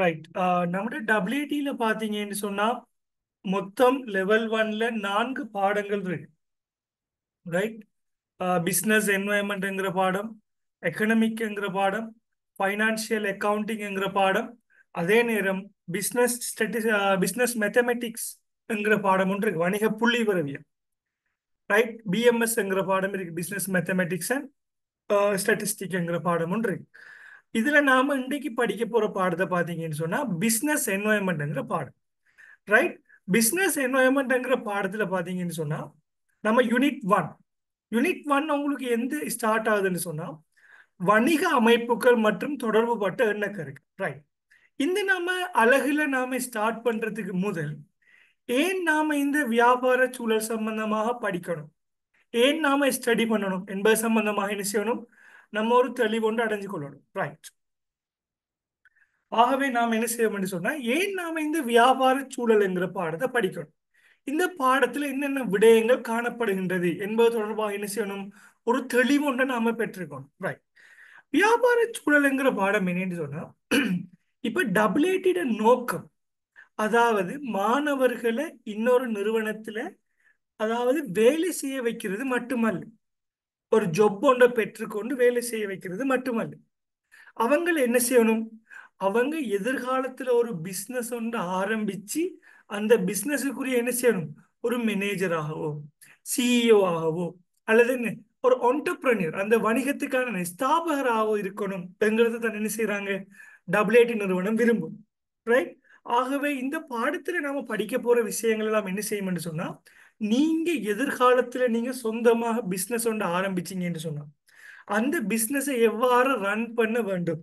right uh, நம்முடைய டபிள்யூடியில் பார்த்தீங்கன்னு சொன்னால் மொத்தம் லெவல் ஒன்ல நான்கு பாடங்கள் இருக்கு ரைட் பிஸ்னஸ் என்வாயன்மெண்ட்ங்கிற பாடம் எக்கனமிக்ங்கிற பாடம் ஃபைனான்சியல் அக்கவுண்டிங்ங்கிற பாடம் அதே நேரம் பிஸ்னஸ் ஸ்டட்டிஸ் பிஸ்னஸ் மெத்தமெட்டிக்ஸ்ங்கிற பாடம் ஒன்று இருக்கு வணிக புள்ளி விரவியம் ரைட் பிஎம்எஸ்ங்கிற பாடம் இருக்கு பிஸ்னஸ் மெத்தமெட்டிக்ஸ் அண்ட் ஸ்டாட்டிஸ்டிக்ங்கிற பாடம் ஒன்று இருக்கு இதுல நாம இன்றைக்கு படிக்க போற பாடத்தை பாத்தீங்கன்னு சொன்னா பிசினஸ் என்வாயன்மெண்ட்ங்கிற பாடம் ரைட் பிசினஸ் என்வாயன்மெண்ட்ங்கிற பாடத்துல பாத்தீங்கன்னு சொன்னா நம்ம யூனிட் ஒன் யூனிட் ஒன் உங்களுக்கு எந்த ஸ்டார்ட் ஆகுதுன்னு சொன்னா வணிக அமைப்புகள் மற்றும் தொடர்பு பட்ட எண்ணக்கருக்கு ரைட் இந்த நாம அழகுல நாம ஸ்டார்ட் பண்றதுக்கு முதல் ஏன் நாம இந்த வியாபார சூழல் சம்பந்தமாக படிக்கணும் ஏன் நாம ஸ்டடி பண்ணணும் என்பது சம்பந்தமாக என்ன செய்யணும் நம்ம ஒரு தெளிவு ஒன்று அடைஞ்சு கொள்ளணும் ரைட் ஆகவே நாம் என்ன செய்ய வேண்டிய சொன்னா ஏன் நாம இந்த வியாபார சூழல் என்கிற பாடத்தை படிக்கணும் இந்த பாடத்துல என்னென்ன விடயங்கள் காணப்படுகின்றது என்பது தொடர்பாக என்ன செய்யணும் ஒரு தெளிவு ஒன்றை நாம பெற்றிருக்கணும் ரைட் வியாபார சூழலுங்கிற பாடம் என்னன்னு சொன்னா இப்ப டபிள்யூடிட நோக்கம் அதாவது மாணவர்களை இன்னொரு நிறுவனத்துல அதாவது வேலை செய்ய வைக்கிறது மட்டுமல்ல ஒரு ஜொப் ஒன்றை பெற்றுக்கொண்டு வேலை செய்ய வைக்கிறது மட்டுமல்ல அவங்க என்ன செய்யணும் அவங்க எதிர்காலத்துல ஒரு பிஸ்னஸ் ஒன்று ஆரம்பிச்சு அந்த பிஸ்னஸுக்குரிய என்ன செய்யணும் ஒரு மேனேஜராகவோ சிஇஓ e ஆகவோ அல்லது என்ன ஒரு ஒன்டர்பிரனியர் அந்த வணிகத்துக்கான ஸ்தாபகராகவோ இருக்கணும் பெண்களுக்கு தான் என்ன செய்யறாங்க ஏடி நிறுவனம் விரும்பும் ரைட் ஆகவே இந்த பாடத்துல நாம படிக்க போற விஷயங்கள் எல்லாம் என்ன செய்யும் சொன்னா நீங்க எதிர்காலத்துல நீங்க சொந்தமாக பிசினஸ் ஒன்று ஆரம்பிச்சீங்க சொன்னா அந்த பிசினஸை எவ்வாறு ரன் பண்ண வேண்டும்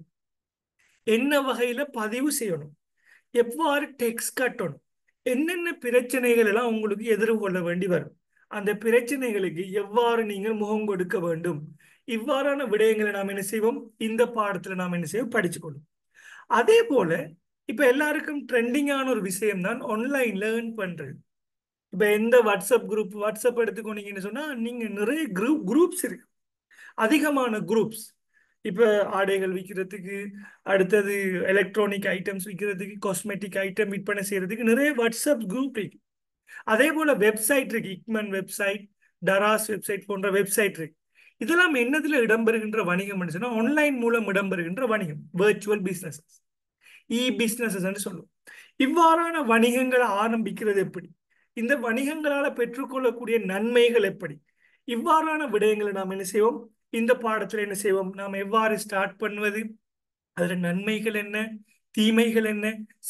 என்ன வகையில பதிவு செய்யணும் எவ்வாறு டெக்ஸ் கட்டணும் என்னென்ன பிரச்சனைகள் எல்லாம் உங்களுக்கு எதிர்கொள்ள வேண்டி வரும் அந்த பிரச்சனைகளுக்கு எவ்வாறு நீங்கள் முகம் கொடுக்க வேண்டும் இவ்வாறான விடயங்களை நாம் என்ன செய்வோம் இந்த பாடத்துல நாம் என்ன செய்வோம் படிச்சுக்கொள்ளும் அதே போல இப்ப எல்லாருக்கும் ட்ரெண்டிங்கான ஒரு விஷயம் தான் ஆன்லைன் லேர்ன் பண்றது இப்போ எந்த வாட்ஸ்அப் குரூப் வாட்ஸ்அப் எடுத்துக்கொண்டீங்கன்னு சொன்னால் நீங்கள் நிறைய குரூப் குரூப்ஸ் இருக்கு அதிகமான குரூப்ஸ் இப்போ ஆடைகள் விற்கிறதுக்கு அடுத்தது எலக்ட்ரானிக் ஐட்டம்ஸ் விற்கிறதுக்கு காஸ்மெட்டிக் ஐட்டம் விற்பனை செய்யறதுக்கு நிறைய வாட்ஸ்அப் குரூப் இருக்கு அதே போல் வெப்சைட் இருக்கு இக்மன் வெப்சைட் டராஸ் வெப்சைட் போன்ற வெப்சைட் இருக்கு இதெல்லாம் என்னதுல இடம்பெறுகின்ற வணிகம் சொன்னா ஆன்லைன் மூலம் இடம்பெறுகின்ற வணிகம் வேர்ச்சுவல் பிஸ்னஸஸ் இ பிசினஸ் சொல்லுவோம் இவ்வாறான வணிகங்களை ஆரம்பிக்கிறது எப்படி இந்த வணிகங்களால பெற்றுக்கொள்ளக்கூடிய நன்மைகள் எப்படி இவ்வாறான விடயங்களை நாம் என்ன செய்வோம் இந்த பாடத்துல என்ன செய்வோம் நாம் எவ்வாறு ஸ்டார்ட் பண்ணுவது அதுல நன்மைகள் என்ன தீமைகள் என்ன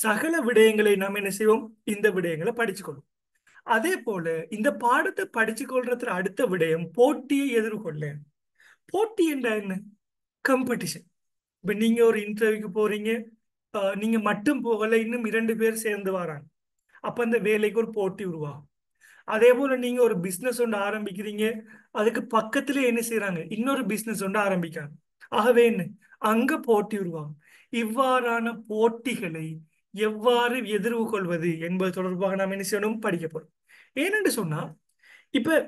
சகல விடயங்களை நாம் என்ன செய்வோம் இந்த விடயங்களை படிச்சுக்கொள்வோம் அதே போல இந்த பாடத்தை படிச்சு கொள்றதுல அடுத்த விடயம் போட்டியை எதிர்கொள்ள போட்டி என்ற என்ன கம்படிஷன் இப்ப நீங்க ஒரு இன்டர்வியூக்கு போறீங்க நீங்க மட்டும் போகல இன்னும் இரண்டு பேர் சேர்ந்து வராங்க அப்ப அந்த வேலைக்கு ஒரு போட்டி உருவாகும் அதே போல நீங்க ஒரு பிசினஸ் ஒன்று ஆரம்பிக்கிறீங்க அதுக்கு பக்கத்துல என்ன செய்யறாங்க இன்னொரு பிசினஸ் ஒன்று ஆரம்பிக்காங்க ஆகவே என்ன அங்க போட்டி உருவாகும் இவ்வாறான போட்டிகளை எவ்வாறு எதிர்வு கொள்வது என்பது தொடர்பாக நாம் என்ன செய்யணும் படிக்க போறோம் ஏனென்று சொன்னா இப்ப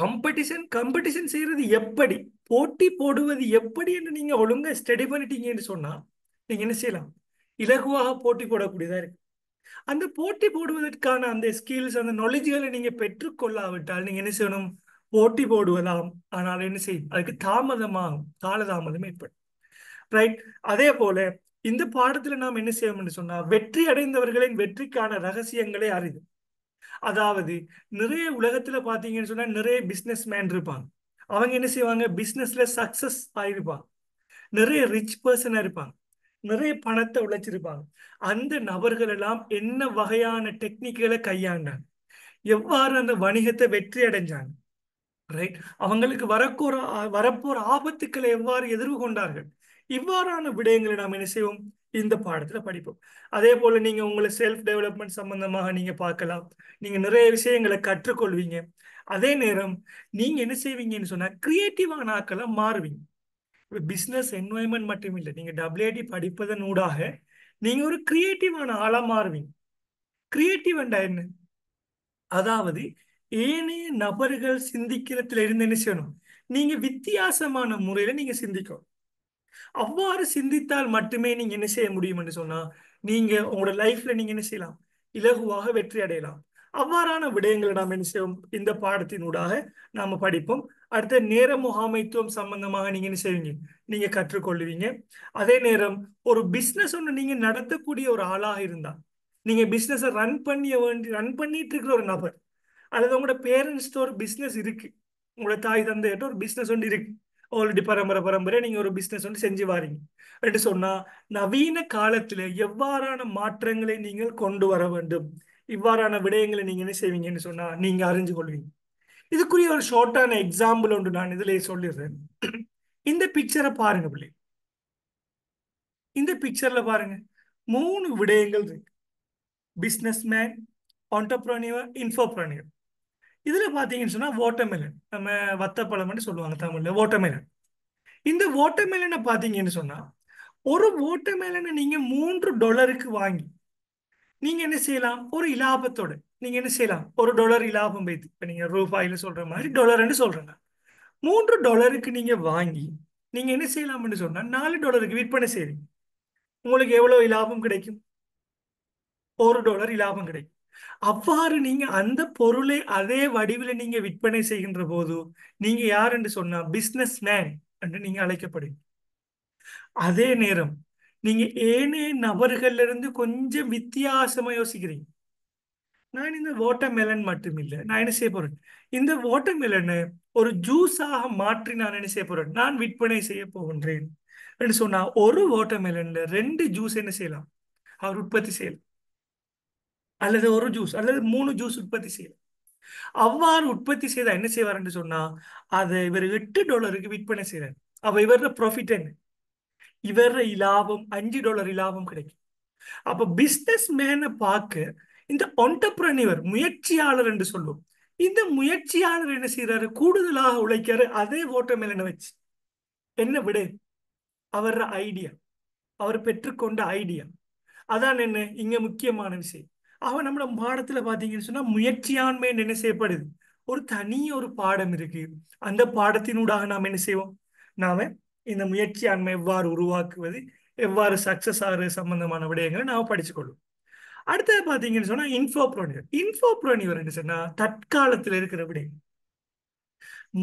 கம்படிஷன் கம்படிஷன் செய்யறது எப்படி போட்டி போடுவது எப்படி என்று நீங்க ஒழுங்காக ஸ்டடி பண்ணிட்டீங்கன்னு சொன்னா நீங்க என்ன செய்யலாம் இலகுவாக போட்டி போடக்கூடியதா இருக்கு அந்த போட்டி போடுவதற்கான அந்த ஸ்கில்ஸ் அந்த நாலேஜ்களை நீங்க பெற்றுக்கொள்ளாவிட்டால் நீங்க என்ன செய்யணும் போட்டி போடுவதாம் ஆனால் என்ன செய்யும் அதுக்கு தாமதமாகும் காலதாமதம் ஏற்படும் ரைட் அதே போல இந்த பாடத்துல நாம் என்ன செய்யணும்னு சொன்னா வெற்றி அடைந்தவர்களின் வெற்றிக்கான ரகசியங்களை அறிது அதாவது நிறைய உலகத்துல பாத்தீங்கன்னு சொன்னா நிறைய பிசினஸ் மேன் இருப்பாங்க அவங்க என்ன செய்வாங்க பிசினஸ்ல சக்சஸ் ஆயிருப்பாங்க நிறைய ரிச் பர்சனா இருப்பாங்க நிறைய பணத்தை உழைச்சிருப்பாங்க அந்த நபர்கள் எல்லாம் என்ன வகையான டெக்னிக்களை கையாண்டாங்க எவ்வாறு அந்த வணிகத்தை வெற்றி அடைஞ்சாங்க ரைட் அவங்களுக்கு வரக்கூற வரப்போற ஆபத்துக்களை எவ்வாறு எதிர்கொண்டார்கள் இவ்வாறான விடயங்களை நாம் என்ன செய்வோம் இந்த பாடத்துல படிப்போம் அதே போல நீங்க உங்களை செல்ஃப் டெவலப்மெண்ட் சம்பந்தமாக நீங்க பார்க்கலாம் நீங்க நிறைய விஷயங்களை கற்றுக்கொள்வீங்க அதே நேரம் நீங்க என்ன செய்வீங்கன்னு சொன்னா கிரியேட்டிவான ஆக்களை மாறுவீங்க பிஸ்னஸ் என்வாய்மெண்ட் மட்டும் இல்லை நீங்கள் டபிள்யூஐடி படிப்பதன் ஊடாக நீங்கள் ஒரு கிரியேட்டிவான ஆளாக மாறுவீங்க கிரியேட்டிவ் அண்டா என்ன அதாவது ஏனைய நபர்கள் சிந்திக்கிறதுல இருந்து என்ன செய்யணும் நீங்கள் வித்தியாசமான முறையில் நீங்கள் சிந்திக்கணும் அவ்வாறு சிந்தித்தால் மட்டுமே நீங்கள் என்ன செய்ய முடியும் என்று சொன்னால் நீங்கள் உங்களோட லைஃப்பில் நீங்கள் என்ன செய்யலாம் இலகுவாக வெற்றி அடையலாம் அவ்வாறான விடயங்களை நாம் என்ன செய்வோம் இந்த பாடத்தினூடாக நாம் படிப்போம் அடுத்த நேர முகாமைத்துவம் சம்பந்தமாக நீங்க என்ன செய்வீங்க நீங்க கற்றுக்கொள்வீங்க அதே நேரம் ஒரு பிஸ்னஸ் ஒன்று நீங்க நடத்தக்கூடிய ஒரு ஆளாக இருந்தா நீங்க பிஸ்னஸை ரன் பண்ணிய வேண்டி ரன் பண்ணிட்டு இருக்கிற ஒரு நபர் அல்லது உங்களோட பேரண்ட்ஸ்ட ஒரு பிஸ்னஸ் இருக்கு உங்களோட தாய் தந்தையிட்ட ஒரு பிஸ்னஸ் ஒன்று இருக்கு ஆல்ரெடி பரம்பரை பரம்பரை நீங்க ஒரு பிஸ்னஸ் ஒன்று செஞ்சு வாரீங்க என்று சொன்னா நவீன காலத்துல எவ்வாறான மாற்றங்களை நீங்கள் கொண்டு வர வேண்டும் இவ்வாறான விடயங்களை நீங்க என்ன செய்வீங்கன்னு சொன்னா நீங்க அறிஞ்சு கொள்வீங்க இதுக்குரிய ஒரு ஷார்ட்டான எக்ஸாம்பிள் ஒன்று நான் இதிலே சொல்லிடுறேன் இந்த பிக்சரை பாருங்க பிள்ளை இந்த பிக்சர்ல பாருங்க மூணு விடயங்கள் இருக்கு பிஸ்னஸ் மேன் ஆண்டர்பிரனியர் இன்ஃபோப்ரனியர் இதுல பாத்தீங்கன்னு சொன்னா வாட்டர்மெலன் நம்ம வத்தப்பழம்னு சொல்லுவாங்க தமிழ்ல வாட்டர்மெலன் இந்த வாட்டர்மெலனை பாத்தீங்கன்னு சொன்னா ஒரு வாட்டர்மெலனை நீங்க மூன்று டாலருக்கு வாங்கி நீங்க என்ன செய்யலாம் ஒரு இலாபத்தோட நீங்க என்ன செய்யலாம் ஒரு டாலர் இலாபம் வைத்து இப்ப நீங்க ரூபாயில சொல்ற மாதிரி டாலர்னு சொல்றேங்க மூன்று டாலருக்கு நீங்க வாங்கி நீங்க என்ன செய்யலாம்னு சொன்னா நாலு டாலருக்கு விற்பனை செய்வீங்க உங்களுக்கு எவ்வளவு இலாபம் கிடைக்கும் ஒரு டாலர் இலாபம் கிடைக்கும் அவ்வாறு நீங்க அந்த பொருளை அதே வடிவில் நீங்க விற்பனை செய்கின்ற போது நீங்க யார் என்று சொன்னா பிஸ்னஸ் மேன் என்று நீங்க அழைக்கப்படுவீங்க அதே நேரம் நீங்க ஏனே நபர்கள்ல இருந்து கொஞ்சம் வித்தியாசமா யோசிக்கிறீங்க நான் இந்த வாட்டர்மெலன் மட்டும் இல்லை நான் என்ன செய்ய போறேன் இந்த வாட்டர்மெலனை ஒரு ஜூஸாக மாற்றி நான் என்ன செய்ய போறேன் நான் விற்பனை செய்ய போகின்றேன் என்று சொன்னா ஒரு வாட்டர்மெலன்ல ரெண்டு ஜூஸ் என்ன செய்யலாம் அவர் உற்பத்தி செய்யலாம் அல்லது ஒரு ஜூஸ் அல்லது மூணு ஜூஸ் உற்பத்தி செய்யலாம் அவ்வாறு உற்பத்தி செய்தா என்ன செய்வார் என்று சொன்னா அதை இவர் எட்டு டாலருக்கு விற்பனை செய்யறாரு அவ இவர ப்ராஃபிட் என்ன இவர இலாபம் அஞ்சு டாலர் இலாபம் கிடைக்கும் அப்ப பிசினஸ் மேன பார்க்க இந்த ஒன்டர்பிரனிவர் முயற்சியாளர் என்று சொல்வோம் இந்த முயற்சியாளர் என்ன செய்யறாரு கூடுதலாக உழைக்கிறாரு அதே ஓட்டமேலனை வச்சு என்ன விட அவர் ஐடியா அவர் பெற்றுக்கொண்ட ஐடியா அதான் என்ன இங்க முக்கியமான விஷயம் அவன் நம்மளோட பாடத்துல பாத்தீங்கன்னு சொன்னா முயற்சியாண்மை என்ன செய்யப்படுது ஒரு தனி ஒரு பாடம் இருக்கு அந்த பாடத்தினூடாக நாம் என்ன செய்வோம் நாம இந்த முயற்சியாண்மை எவ்வாறு உருவாக்குவது எவ்வாறு சக்சஸ் ஆகிறது சம்பந்தமான விடயங்களை நாம படிச்சுக்கொள்வோம் அடுத்தது பார்த்தீங்கன்னு சொன்னா இன்ஃபோப்ரோனியர் இன்ஃபோப்ரோனியர் என்ன சொன்னா தற்காலத்தில் இருக்கிறபடி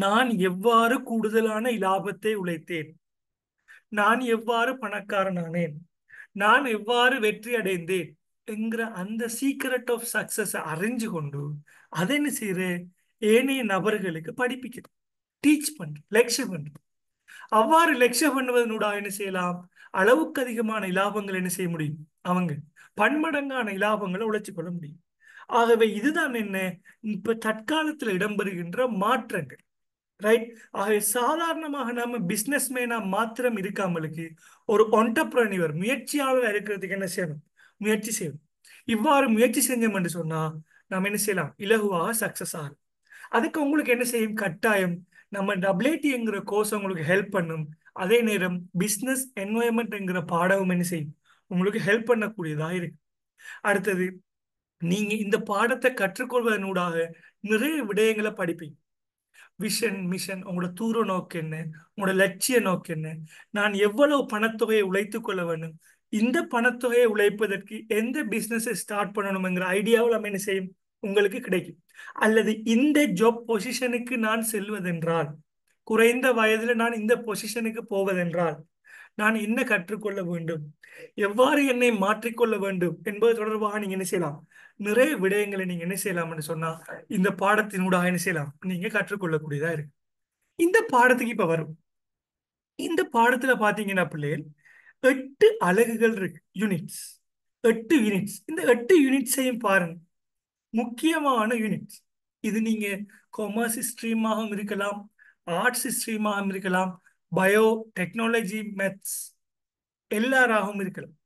நான் எவ்வாறு கூடுதலான இலாபத்தை உழைத்தேன் நான் எவ்வாறு பணக்காரனானேன் நான் எவ்வாறு வெற்றி அடைந்தேன் என்கிற அந்த சீக்ரெட் ஆஃப் சக்சஸ் அறிஞ்சு கொண்டு அதை என்ன செய்யற ஏனைய நபர்களுக்கு படிப்பிக்கிறது டீச் பண்ற லெக்ஷர் பண்ற அவ்வாறு லெக்ஷர் பண்ணுவதனூடா என்ன செய்யலாம் அளவுக்கு அதிகமான இலாபங்கள் என்ன செய்ய முடியும் அவங்க பன்மடங்கான இலாபங்களை உழைச்சி கொள்ள முடியும் ஆகவே இதுதான் என்ன இப்ப தற்காலத்துல இடம்பெறுகின்ற மாற்றங்கள் ரைட் ஆகவே சாதாரணமாக நாம பிஸ்னஸ் மேனா மாத்திரம் இருக்காமலுக்கு ஒரு ஒன்டர்பிரனிவர் முயற்சியாளர் இருக்கிறதுக்கு என்ன செய்யணும் முயற்சி செய்யணும் இவ்வாறு முயற்சி செஞ்சோம் என்று சொன்னா நம்ம என்ன செய்யலாம் இலகுவாக சக்சஸ் ஆகும் அதுக்கு உங்களுக்கு என்ன செய்யும் கட்டாயம் நம்ம டபிள்யூடிங்கிற கோர்ஸ் உங்களுக்கு ஹெல்ப் பண்ணும் அதே நேரம் பிஸ்னஸ் என்வாயன்மெண்ட்ங்கிற பாடமும் என்ன செய்யும் உங்களுக்கு ஹெல்ப் பண்ணக்கூடியதாக இருக்கு அடுத்தது நீங்க இந்த பாடத்தை கற்றுக்கொள்வதனூடாக நிறைய விடயங்களை படிப்பீங்க விஷன் மிஷன் உங்களோட தூர நோக்கு என்ன உங்களோட லட்சிய நோக்கு என்ன நான் எவ்வளவு பணத்தொகையை உழைத்து கொள்ள வேண்டும் இந்த பணத்தொகையை உழைப்பதற்கு எந்த பிஸ்னஸை ஸ்டார்ட் பண்ணணுங்கிற ஐடியாவில் நம்ம என்ன செய்யும் உங்களுக்கு கிடைக்கும் அல்லது இந்த ஜாப் பொசிஷனுக்கு நான் செல்வதென்றால் குறைந்த வயதில் நான் இந்த பொசிஷனுக்கு போவதென்றால் நான் என்ன கற்றுக்கொள்ள வேண்டும் எவ்வாறு என்னை மாற்றிக்கொள்ள வேண்டும் என்பது தொடர்பாக நீங்க என்ன செய்யலாம் நிறைய விடயங்களை நீங்க என்ன செய்யலாம்னு சொன்னா இந்த பாடத்தினூடாக என்ன செய்யலாம் நீங்க கற்றுக்கொள்ளக்கூடியதா இருக்கு இந்த பாடத்துக்கு இப்ப வரும் இந்த பாடத்துல பாத்தீங்கன்னா பிள்ளைகள் எட்டு அழகுகள் இருக்கு யூனிட்ஸ் எட்டு யூனிட்ஸ் இந்த எட்டு யூனிட்ஸையும் பாருங்க முக்கியமான யூனிட்ஸ் இது நீங்க காமர்ஸ் ஸ்ட்ரீமாகவும் இருக்கலாம் ஆர்ட்ஸ் ஸ்ட்ரீமாகவும் இருக்கலாம் பயோ டெக்னாலஜி மேத்ஸ் எல்லாராகவும் இருக்கலாம்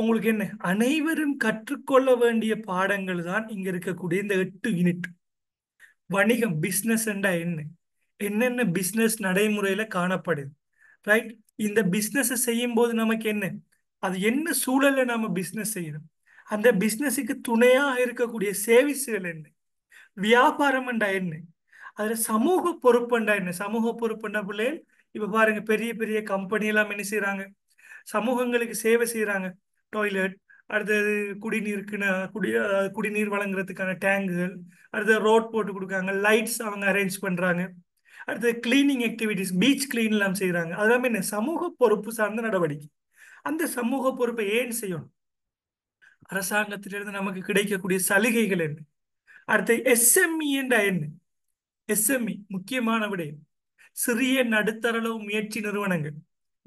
உங்களுக்கு என்ன அனைவரும் கற்றுக்கொள்ள வேண்டிய பாடங்கள் தான் இங்க இருக்கக்கூடிய இந்த எட்டு யூனிட் வணிகம் பிஸ்னஸ் என்ன என்னென்ன பிஸ்னஸ் நடைமுறையில காணப்படுது ரைட் இந்த பிஸ்னஸை செய்யும் போது நமக்கு என்ன அது என்ன சூழல்ல நாம பிஸ்னஸ் செய்யணும் அந்த பிஸ்னஸுக்கு துணையாக இருக்கக்கூடிய சேவிஸ்கள் என்ன வியாபாரம் என்ன அதுல சமூக பொறுப்புண்டா என்ன சமூக பொறுப்புண்டா பிள்ளைகள் இப்ப பாருங்க பெரிய பெரிய கம்பெனி எல்லாம் என்ன செய்யறாங்க சமூகங்களுக்கு சேவை செய்யறாங்க டாய்லெட் அடுத்தது குடிநீருக்குன குடி குடிநீர் வழங்குறதுக்கான டேங்குகள் அடுத்தது ரோட் போட்டு கொடுக்காங்க லைட்ஸ் அவங்க அரேஞ்ச் பண்ணுறாங்க அடுத்தது கிளீனிங் ஆக்டிவிட்டிஸ் பீச் கிளீன் எல்லாம் செய்கிறாங்க அதெல்லாம் என்ன சமூக பொறுப்பு சார்ந்த நடவடிக்கை அந்த சமூக பொறுப்பை ஏன் செய்யணும் அரசாங்கத்திலிருந்து நமக்கு கிடைக்கக்கூடிய சலுகைகள் என்ன அடுத்து எஸ்எம்இண்டா e என்ன எஸ்எம்இ முக்கியமான விடயம் சிறிய நடுத்தரளவு முயற்சி நிறுவனங்கள்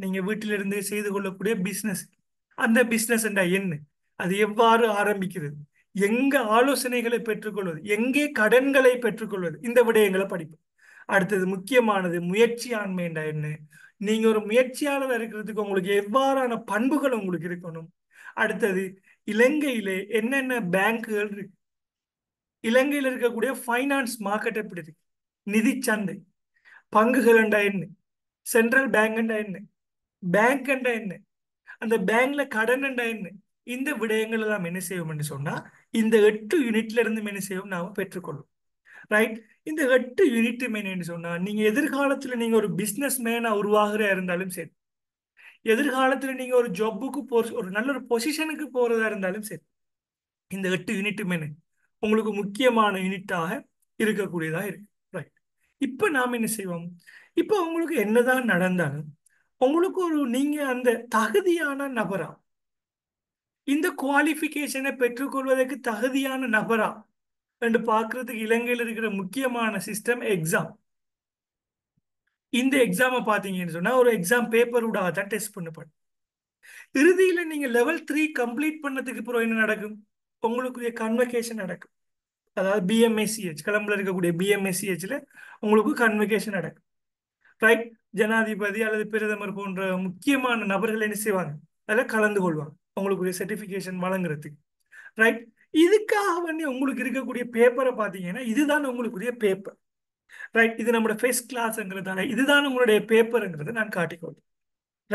நீங்க வீட்டிலிருந்து செய்து கொள்ளக்கூடிய பிசினஸ் அந்த பிசினஸ் என்ன அது எவ்வாறு ஆரம்பிக்கிறது எங்க ஆலோசனைகளை பெற்றுக்கொள்வது எங்கே கடன்களை பெற்றுக்கொள்வது இந்த விடயங்களை படிப்போம் அடுத்தது முக்கியமானது முயற்சியாண்மை என்றா என்ன நீங்க ஒரு முயற்சியாளராக இருக்கிறதுக்கு உங்களுக்கு எவ்வாறான பண்புகள் உங்களுக்கு இருக்கணும் அடுத்தது இலங்கையிலே என்னென்ன பேங்குகள் இருக்கு இலங்கையில் இருக்கக்கூடிய ஃபைனான்ஸ் மார்க்கெட் எப்படி இருக்கு நிதி சந்தை பங்குகள் என்றா என்ன சென்ட்ரல் பேங்க் என்ன பேங்க் என்றா என்ன அந்த பேங்க்ல கடன் என்றா என்ன இந்த விடயங்கள் எல்லாம் என்ன செய்வோம் என்று சொன்னா இந்த எட்டு யூனிட்ல இருந்து என்ன செய்வோம் நாம பெற்றுக்கொள்ளும் ரைட் இந்த எட்டு யூனிட் என்று சொன்னா நீங்க எதிர்காலத்துல நீங்க ஒரு பிசினஸ் மேனா உருவாகிற இருந்தாலும் சரி எதிர்காலத்துல நீங்க ஒரு ஜாப்புக்கு போ ஒரு நல்ல ஒரு பொசிஷனுக்கு போறதா இருந்தாலும் சரி இந்த எட்டு யூனிட் மேனு உங்களுக்கு முக்கியமான யூனிட்டாக இருக்கக்கூடியதாக இருக்கு இப்போ நாம் என்ன செய்வோம் இப்போ உங்களுக்கு என்னதான் நடந்தாலும் உங்களுக்கு ஒரு நீங்க அந்த தகுதியான நபரா இந்த குவாலிஃபிகேஷனை பெற்றுக்கொள்வதற்கு தகுதியான நபரா என்று பார்க்கறதுக்கு இலங்கையில் இருக்கிற முக்கியமான சிஸ்டம் எக்ஸாம் இந்த எக்ஸாமை பார்த்தீங்கன்னு சொன்னால் ஒரு எக்ஸாம் பேப்பர் விடாக தான் டெஸ்ட் பண்ணப்படும் இறுதியில் நீங்கள் லெவல் த்ரீ கம்ப்ளீட் பண்ணதுக்கு அப்புறம் என்ன நடக்கும் உங்களுக்குரிய கன்வகேஷன் நடக்கும் அதாவது பிஎம்ஏசிஹெச் கிளம்புல இருக்கக்கூடிய பிஎம்ஏசிஹெச்ல உங்களுக்கு கன்வெகேஷன் நடக்கும் ரைட் ஜனாதிபதி அல்லது பிரதமர் போன்ற முக்கியமான நபர்கள் என்ன செய்வாங்க அதில் கலந்து கொள்வாங்க உங்களுக்குரிய சர்டிஃபிகேஷன் வழங்குறதுக்கு ரைட் இதுக்காக வந்து உங்களுக்கு இருக்கக்கூடிய பேப்பரை பார்த்தீங்கன்னா இதுதான் உங்களுக்குரிய பேப்பர் ரைட் இது நம்மளோட ஃபேஸ் கிளாஸ்ங்கிறதால இதுதான் உங்களுடைய பேப்பருங்கிறத நான் காட்டிக்கொள்வேன்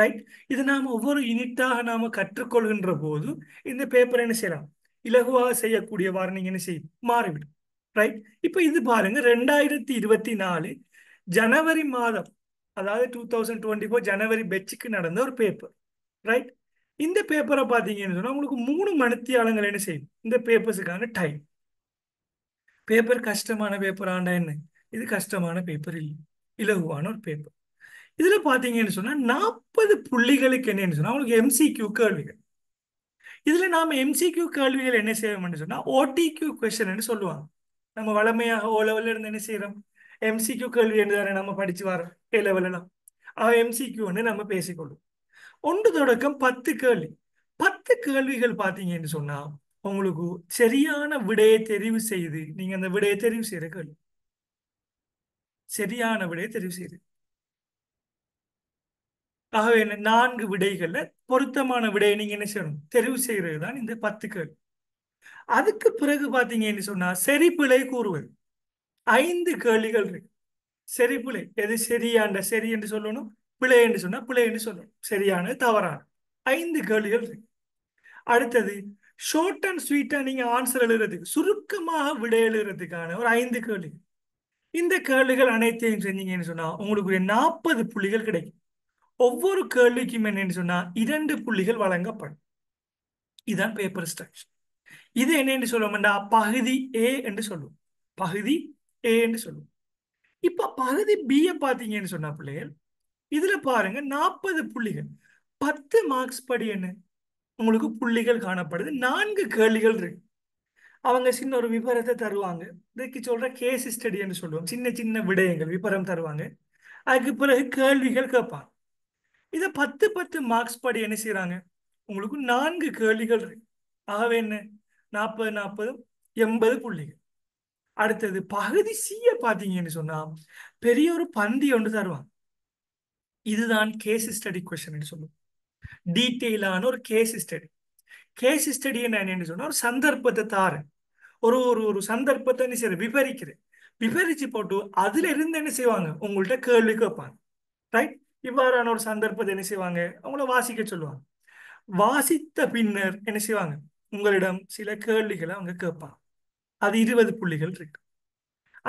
ரைட் இது நாம் ஒவ்வொரு யூனிட்டாக நாம் கற்றுக்கொள்கின்ற போது இந்த பேப்பரை என்ன செய்யலாம் இலகுவாக செய்யக்கூடியவாறு நீங்க என்ன செய்யும் மாறிவிடும் ரைட் இப்போ இது பாருங்க ரெண்டாயிரத்தி இருபத்தி நாலு ஜனவரி மாதம் அதாவது டூ தௌசண்ட் டுவெண்ட்டி ஃபோர் ஜனவரி பெச்சுக்கு நடந்த ஒரு பேப்பர் ரைட் இந்த பேப்பரை பார்த்தீங்கன்னு சொன்னால் உங்களுக்கு மூணு மணித்தியாலங்கள் என்ன செய்யும் இந்த பேப்பர்ஸுக்கான டைம் பேப்பர் கஷ்டமான பேப்பர் ஆண்டா என்ன இது கஷ்டமான பேப்பர் இல்லை இலகுவான ஒரு பேப்பர் இதில் பார்த்தீங்கன்னு சொன்னால் நாற்பது புள்ளிகளுக்கு என்னன்னு சொன்னால் உங்களுக்கு எம்சிக்யூ கேள்விகள் இதில் நாம் எம்சிக்யூ கேள்விகள் என்ன செய்வோம்னு சொன்னா ஓடிக்யூ கொஸ்டின் சொல்லுவாங்க நம்ம வளமையாக ஓ லெவலில் இருந்து என்ன செய்யறோம் எம்சிக்யூ கேள்வி என்று தானே நம்ம படிச்சு வரோம் ஏ லெவலெல்லாம் அவன் எம்சிக்யூன்னு நம்ம பேசிக்கொள்ளும் ஒன்று தொடக்கம் பத்து கேள்வி பத்து கேள்விகள் பாத்தீங்கன்னு சொன்னா உங்களுக்கு சரியான விடையை தெரிவு செய்து நீங்க அந்த விடையை தெரிவு செய்யற கேள்வி சரியான விடையை தெரிவு செய்யுது ஆகவே என்ன நான்கு விடைகள்ல பொருத்தமான விடையை நீங்க என்ன செய்யணும் தெரிவு செய்யறது தான் இந்த பத்து கேள்வி அதுக்கு பிறகு என்ன சொன்னா செறிப்பிழை கூறுவது ஐந்து கேள்விகள் இருக்கு செறிப்பிழை எது சரியாண்ட சரி என்று சொல்லணும் பிழை என்று சொன்னா பிழை என்று சொல்லணும் சரியான தவறான ஐந்து கேள்விகள் இருக்கு அடுத்தது ஷோர்ட் அண்ட் ஸ்வீட்டா நீங்க ஆன்சர் எழுதுறதுக்கு சுருக்கமாக விடை எழுதுறதுக்கான ஒரு ஐந்து கேள்விகள் இந்த கேள்விகள் அனைத்தையும் செஞ்சீங்கன்னு சொன்னா உங்களுக்கு நாற்பது புள்ளிகள் கிடைக்கும் ஒவ்வொரு கேள்விக்கும் என்னன்னு சொன்னா இரண்டு புள்ளிகள் வழங்கப்படும் இதுதான் பேப்பர் ஸ்ட்ரக்சர் இது என்னென்னு சொல்லுவோம்னா பகுதி ஏ என்று சொல்லுவோம் பகுதி ஏ என்று சொல்லுவோம் இப்ப பகுதி பியை பாத்தீங்கன்னு சொன்ன பிள்ளைகள் இதுல பாருங்க நாற்பது புள்ளிகள் பத்து மார்க்ஸ் படி என்ன உங்களுக்கு புள்ளிகள் காணப்படுது நான்கு கேள்விகள் இருக்கு அவங்க சின்ன ஒரு விபரத்தை தருவாங்க இதுக்கு சொல்ற கேஸ் ஸ்டடின்னு சொல்லுவோம் சின்ன சின்ன விடயங்கள் விபரம் தருவாங்க அதுக்கு பிறகு கேள்விகள் கேட்பாங்க இதை பத்து பத்து மார்க்ஸ் படி என்ன செய்யறாங்க உங்களுக்கு நான்கு கேள்விகள் இருக்கு ஆகவே என்ன நாற்பது நாற்பது எண்பது புள்ளிகள் அடுத்தது பகுதி சிய பாத்தீங்கன்னு சொன்னா பெரிய ஒரு பந்தி ஒன்று தருவாங்க இதுதான் கேஸ் ஸ்டடி கொஸ்டின் சொல்லுவோம் டீட்டெயிலான ஒரு கேஸ் ஸ்டடி கேஸ் ஸ்டடி என்னன்னு சொன்னா ஒரு சந்தர்ப்பத்தை தாரு ஒரு ஒரு ஒரு சந்தர்ப்பத்தை என்ன செய்யற விபரிக்கிறேன் விபரிச்சு போட்டு அதுல இருந்து என்ன செய்வாங்க உங்கள்கிட்ட கேள்வி கேட்பாங்க ரைட் இவ்வாறான ஒரு சந்தர்ப்பத்தை என்ன செய்வாங்க அவங்கள வாசிக்க சொல்லுவாங்க வாசித்த பின்னர் என்ன செய்வாங்க உங்களிடம் சில கேள்விகளை அவங்க கேட்பாங்க அது இருபது புள்ளிகள் இருக்கு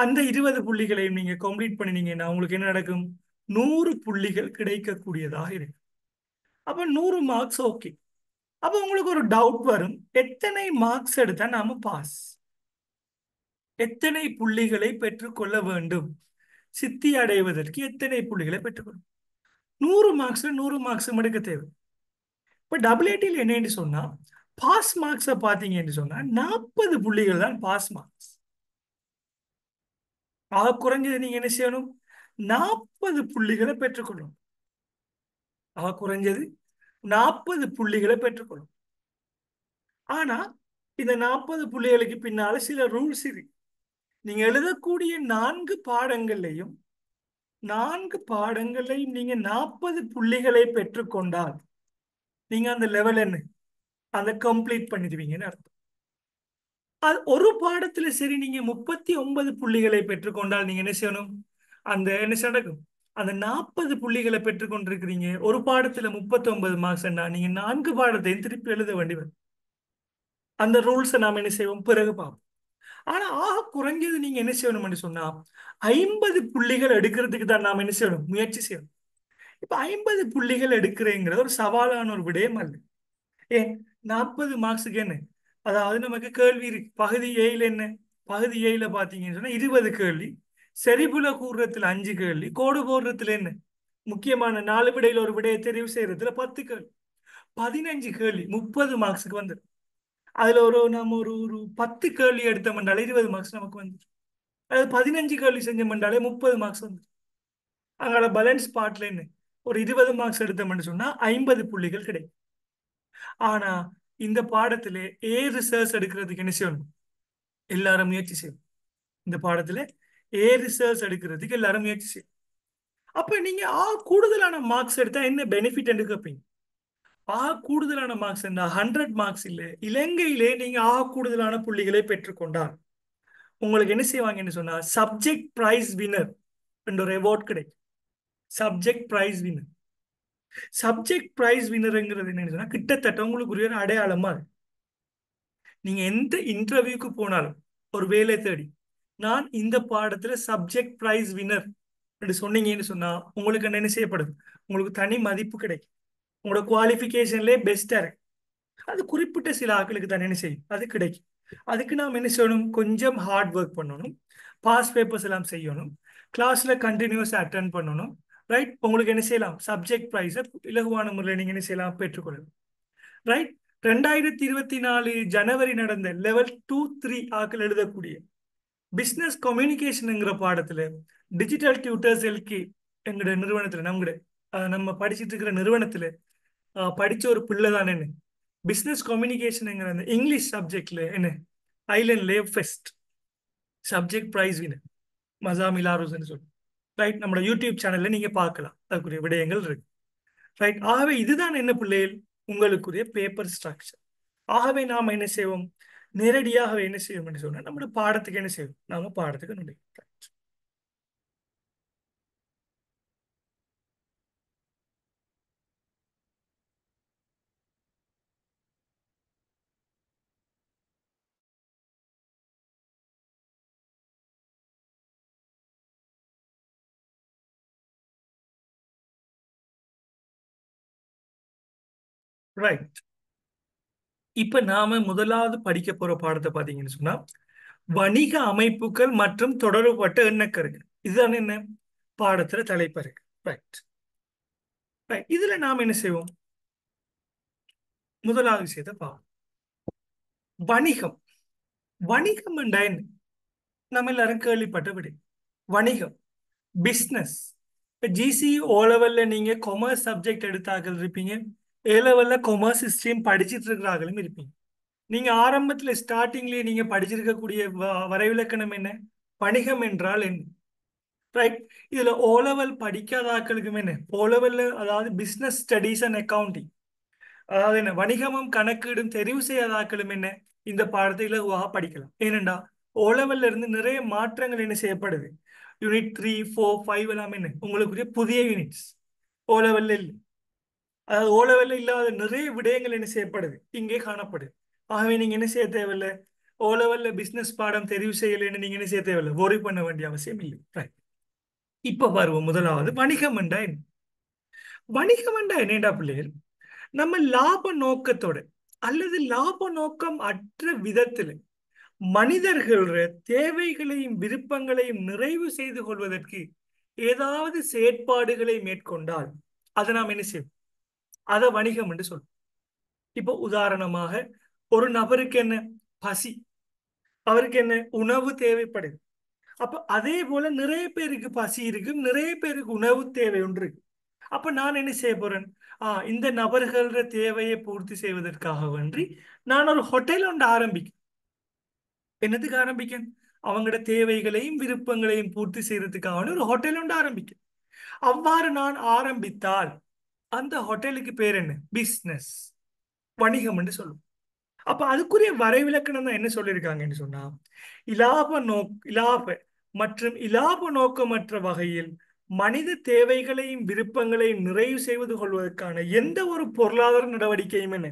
அந்த இருபது புள்ளிகளையும் நீங்க கம்ப்ளீட் பண்ணினீங்கன்னா உங்களுக்கு என்ன நடக்கும் நூறு புள்ளிகள் கிடைக்கக்கூடியதாக இருக்கு அப்ப நூறு மார்க்ஸ் ஓகே அப்ப உங்களுக்கு ஒரு டவுட் வரும் எத்தனை மார்க்ஸ் எடுத்தா நாம பாஸ் எத்தனை புள்ளிகளை பெற்றுக்கொள்ள வேண்டும் சித்தி அடைவதற்கு எத்தனை புள்ளிகளை பெற்றுக்கொள்ள நூறு மார்க்ஸில் நூறு மார்க்ஸ் எடுக்க தேவை இப்போ டபுள் எயிட்டியில் என்னன்னு சொன்னால் பாஸ் மார்க்ஸை பார்த்தீங்கன்னு சொன்னால் நாற்பது புள்ளிகள் தான் பாஸ் மார்க்ஸ் ஆக குறைஞ்சது நீங்கள் என்ன செய்யணும் நாற்பது புள்ளிகளை பெற்றுக்கொள்ளும் ஆக குறைஞ்சது நாற்பது புள்ளிகளை பெற்றுக்கொள்ளும் ஆனால் இந்த நாற்பது புள்ளிகளுக்கு பின்னால் சில ரூல்ஸ் இருக்கு நீங்கள் எழுதக்கூடிய நான்கு பாடங்கள்லையும் நான்கு பாடங்களை நீங்க நாற்பது புள்ளிகளை பெற்றுக்கொண்டால் நீங்க அந்த லெவல் என்ன அதை கம்ப்ளீட் பண்ணிடுவீங்கன்னு அர்த்தம் அது ஒரு பாடத்துல சரி நீங்க முப்பத்தி ஒன்பது புள்ளிகளை பெற்றுக்கொண்டால் நீங்க என்ன செய்யணும் அந்த என்ன நடக்கும் அந்த நாற்பது புள்ளிகளை பெற்றுக்கொண்டிருக்கிறீங்க ஒரு பாடத்துல முப்பத்தி ஒன்பது மார்க்ஸ் நீங்க நான்கு பாடத்தையும் திருப்பி எழுத வேண்டி வரும் அந்த ரூல்ஸை நாம் என்ன செய்வோம் பிறகு பார்ப்போம் ஆனா ஆக குறைஞ்சது நீங்க என்ன செய்யணும்னு சொன்னா ஐம்பது புள்ளிகள் எடுக்கிறதுக்கு தான் நாம் என்ன செய்யணும் முயற்சி செய்யணும் இப்ப ஐம்பது புள்ளிகள் எடுக்கிறேங்கிறது ஒரு சவாலான ஒரு விடயம் அல்ல ஏன் நாற்பது மார்க்ஸுக்கு என்ன அதாவது நமக்கு கேள்வி இருக்கு பகுதி ஏயில என்ன பகுதி ஏயில பாத்தீங்கன்னு சொன்னா இருபது கேள்வி செறிபுல கூடுறதுல அஞ்சு கேள்வி கோடு போடுறதுல என்ன முக்கியமான நாலு விடையில ஒரு விடையை தெரிவு செய்யறதுல பத்து கேள்வி பதினஞ்சு கேள்வி முப்பது மார்க்ஸுக்கு வந்துடும் அதுல ஒரு நம்ம ஒரு ஒரு பத்து கேள்வி எடுத்தோம் என்றாலே இருபது மார்க்ஸ் நமக்கு வந்துடும் அதாவது பதினஞ்சு கேள்வி செஞ்சோம் என்றாலே முப்பது மார்க்ஸ் வந்துடும் அங்கால பேலன்ஸ் பாட்லேன்னு ஒரு இருபது மார்க்ஸ் எடுத்தோம்னு சொன்னா ஐம்பது புள்ளிகள் கிடைக்கும் ஆனா இந்த பாடத்துல ஏ ரிசர்ச் எடுக்கிறதுக்கு என்ன செய்யணும் எல்லாரும் முயற்சி செய்யணும் இந்த பாடத்துல ஏ ரிசர்ச் எடுக்கிறதுக்கு எல்லாரும் முயற்சி செய்யணும் அப்ப நீங்க ஆ கூடுதலான மார்க்ஸ் எடுத்தா என்ன பெனிஃபிட் என்று கேட்பீங்க ஆ கூடுதலான மார்க்ஸ் என்ன ஹண்ட்ரட் மார்க்ஸ் இல்லை இலங்கையிலே நீங்க ஆ கூடுதலான புள்ளிகளை பெற்றுக்கொண்டார் உங்களுக்கு என்ன செய்வாங்கன்னு சொன்னா சப்ஜெக்ட் பிரைஸ் வினர் என்ற ஒரு அவார்ட் கிடைக்கும் subject prize winner subject prize வினருங்கிறது என்னன்னு சொன்னா கிட்டத்தட்ட உங்களுக்கு உரிய அடையாளமா நீங்க எந்த இன்டர்வியூக்கு போனாலும் ஒரு வேலை தேடி நான் இந்த பாடத்துல சப்ஜெக்ட் பிரைஸ் வினர் என்று சொன்னீங்கன்னு சொன்னா உங்களுக்கு என்ன செய்யப்படுது உங்களுக்கு தனி மதிப்பு கிடைக்கும் உங்களோட குவாலிஃபிகேஷன்லேயே பெஸ்ட்டாக இருக்கு அது குறிப்பிட்ட சில ஆட்களுக்கு தான் என்ன செய்யும் அது கிடைக்கும் அதுக்கு நாம் என்ன செய்யணும் கொஞ்சம் ஹார்ட் ஒர்க் பண்ணணும் பாஸ் பேப்பர்ஸ் எல்லாம் செய்யணும் கிளாஸில் கண்டினியூஸாக அட்டன் பண்ணணும் ரைட் உங்களுக்கு என்ன செய்யலாம் சப்ஜெக்ட் ப்ரைஸை இலகுவான முறையில் நீங்கள் என்ன செய்யலாம் பெற்றுக்கொள்ளணும் ரைட் ரெண்டாயிரத்தி இருபத்தி நாலு ஜனவரி நடந்த லெவல் டூ த்ரீ ஆக்கள் எழுதக்கூடிய பிஸ்னஸ் கம்யூனிகேஷனுங்கிற பாடத்தில் டிஜிட்டல் டியூட்டர்ஸ் எல்கி எங்களுடைய நிறுவனத்தில் நம்மளுடைய நம்ம படிச்சுட்டு இருக்கிற நிறுவனத்தில் படிச்ச ஒரு பிள்ளை தான் என்ன பிஸ்னஸ் கம்யூனிகேஷனுங்கிற அந்த இங்கிலீஷ் சப்ஜெக்ட்ல என்ன island level first subject prize winner மசா மிலாரோஸ்ன்னு சொல்லி ரைட் நம்மளோட யூடியூப் சேனல்ல நீங்க பார்க்கலாம் அதுக்குரிய விடயங்கள் இருக்கு ரைட் ஆகவே இதுதான் என்ன பிள்ளைகள் உங்களுக்குரிய பேப்பர் ஸ்ட்ரக்சர் ஆகவே நாம் என்ன செய்வோம் நேரடியாகவே என்ன செய்வோம் என்று சொன்னால் நம்மளோட பாடத்துக்கு என்ன செய்வோம் நாம பாடத்துக்கு நுழைவோம் ரைட் இப்ப நாம முதலாவது படிக்க போற பாடத்தை பாத்தீங்கன்னு சொன்னா வணிக அமைப்புகள் மற்றும் தொடர்புபட்ட எண்ணக்கருங்க இதுதான் என்ன பாடத்துல தலைப்பு இருக்கு ரைட் ரைட் இதுல நாம என்ன செய்வோம் முதலாவது விஷயத்த பார்ப்போம் வணிகம் வணிகம் என்ன நம்ம எல்லாரும் கேள்விப்பட்டபடி வணிகம் பிஸ்னஸ் இப்ப ஜிசி ஓ லெவல்ல நீங்க கொமர்ஸ் சப்ஜெக்ட் எடுத்தாக்கள் இருப்பீங்க ஏ லெவலில் கொமர்ஸ் ஸ்ட்ரீம் படிச்சுட்டு இருக்கிறாங்களும் இருப்பீங்க நீங்கள் ஆரம்பத்தில் ஸ்டார்டிங்லேயே நீங்கள் படிச்சிருக்கக்கூடிய வ வரைவிலக்கணம் என்ன வணிகம் என்றால் என்ன ரைட் இதில் ஓ படிக்காத ஆக்களுக்கும் என்ன ஓ அதாவது பிஸ்னஸ் ஸ்டடீஸ் அண்ட் அக்கௌண்டிங் அதாவது என்ன வணிகமும் கணக்கீடும் தெரிவு செய்யாத ஆக்களும் என்ன இந்த பாடத்தை இலகுவாக படிக்கலாம் ஏனெண்டா ஓ இருந்து நிறைய மாற்றங்கள் என்ன செய்யப்படுது யூனிட் த்ரீ ஃபோர் ஃபைவ் எல்லாம் என்ன உங்களுக்குரிய புதிய யூனிட்ஸ் ஓ இல்லை அதாவது ஓலவெல்ல இல்லாத நிறைய விடயங்கள் என்ன செய்யப்படுது இங்கே காணப்படுது ஆகவே நீங்க என்ன செய்ய தேவையில்லை ஓலவெல்ல பிசினஸ் பாடம் தெரிவு செய்யலைன்னு நீங்க என்ன செய்ய தேவையில்லை ஒரி பண்ண வேண்டிய அவசியம் இல்லை இப்ப வருவோம் முதலாவது வணிகம் என்றா என்ன வணிகம் என்றா என்னடா பிள்ளைகள் நம்ம லாப நோக்கத்தோட அல்லது லாப நோக்கம் அற்ற விதத்தில் மனிதர்கள தேவைகளையும் விருப்பங்களையும் நிறைவு செய்து கொள்வதற்கு ஏதாவது செயற்பாடுகளை மேற்கொண்டால் அதை நாம் என்ன செய்வோம் அதை வணிகம் என்று சொல்லும் இப்போ உதாரணமாக ஒரு நபருக்கு என்ன பசி அவருக்கு என்ன உணவு தேவைப்படுது அப்ப அதே போல நிறைய பேருக்கு பசி இருக்கும் நிறைய பேருக்கு உணவு தேவை ஒன்று இருக்கு அப்ப நான் என்ன செய்ய போறேன் ஆஹ் இந்த நபர்கள தேவையை பூர்த்தி செய்வதற்காக வன்றி நான் ஒரு ஹோட்டல் ஒன்று ஆரம்பிக்க என்னத்துக்கு ஆரம்பிக்கேன் அவங்களோட தேவைகளையும் விருப்பங்களையும் பூர்த்தி செய்யறதுக்காக ஒரு ஹோட்டல் ஒன்று ஆரம்பிக்க அவ்வாறு நான் ஆரம்பித்தால் அந்த ஹோட்டலுக்கு பேர் என்ன பிஸ்னஸ் வணிகம்னு சொல்லும் அப்ப அதுக்குரிய வரைவிலக்கணம் தான் என்ன சொல்லியிருக்காங்கன்னு சொன்னா இலாப நோக் இலாப மற்றும் இலாப நோக்கமற்ற வகையில் மனித தேவைகளையும் விருப்பங்களையும் நிறைவு செய்வது கொள்வதற்கான எந்த ஒரு பொருளாதார நடவடிக்கையும் என்ன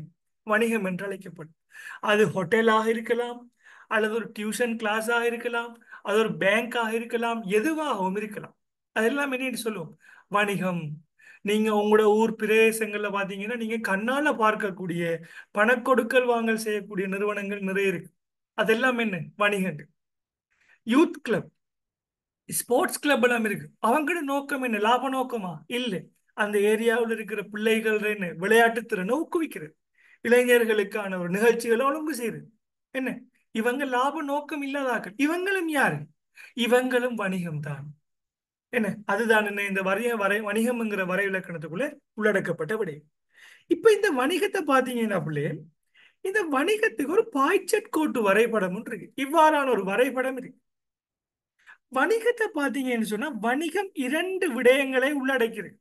வணிகம் என்று அழைக்கப்படும் அது ஹோட்டலாக இருக்கலாம் அல்லது ஒரு டியூஷன் கிளாஸாக இருக்கலாம் அது ஒரு பேங்காக இருக்கலாம் எதுவாகவும் இருக்கலாம் அதெல்லாம் என்ன சொல்லுவோம் வணிகம் நீங்க உங்களோட ஊர் பிரதேசங்கள்ல பாத்தீங்கன்னா நீங்க கண்ணால பார்க்கக்கூடிய பணக்கொடுக்கல் வாங்கல் செய்யக்கூடிய நிறுவனங்கள் நிறைய இருக்கு அதெல்லாம் என்ன வணிகங்கள் யூத் கிளப் ஸ்போர்ட்ஸ் கிளப் எல்லாம் இருக்கு அவங்களோட நோக்கம் என்ன லாப நோக்கமா இல்லை அந்த ஏரியாவில் இருக்கிற பிள்ளைகள் என்ன விளையாட்டு திறனை ஊக்குவிக்கிறது இளைஞர்களுக்கான ஒரு நிகழ்ச்சிகளை ஒழுங்கு செய்யுது என்ன இவங்க லாப நோக்கம் இல்லாதாக்கள் இவங்களும் யாரு இவங்களும் வணிகம் தான் என்ன அதுதான் என்ன இந்த வரைய வரை வணிகம்ங்கிற இலக்கணத்துக்குள்ள உள்ளடக்கப்பட்ட விடயம் இப்ப இந்த வணிகத்தை பாத்தீங்கன்னா பிள்ளை இந்த வணிகத்துக்கு ஒரு பாய்ச்சட் கோட்டு வரைபடம் இருக்கு இவ்வாறான ஒரு வரைபடம் இருக்கு வணிகத்தை பாத்தீங்கன்னு சொன்னா வணிகம் இரண்டு விடயங்களை உள்ளடக்கிது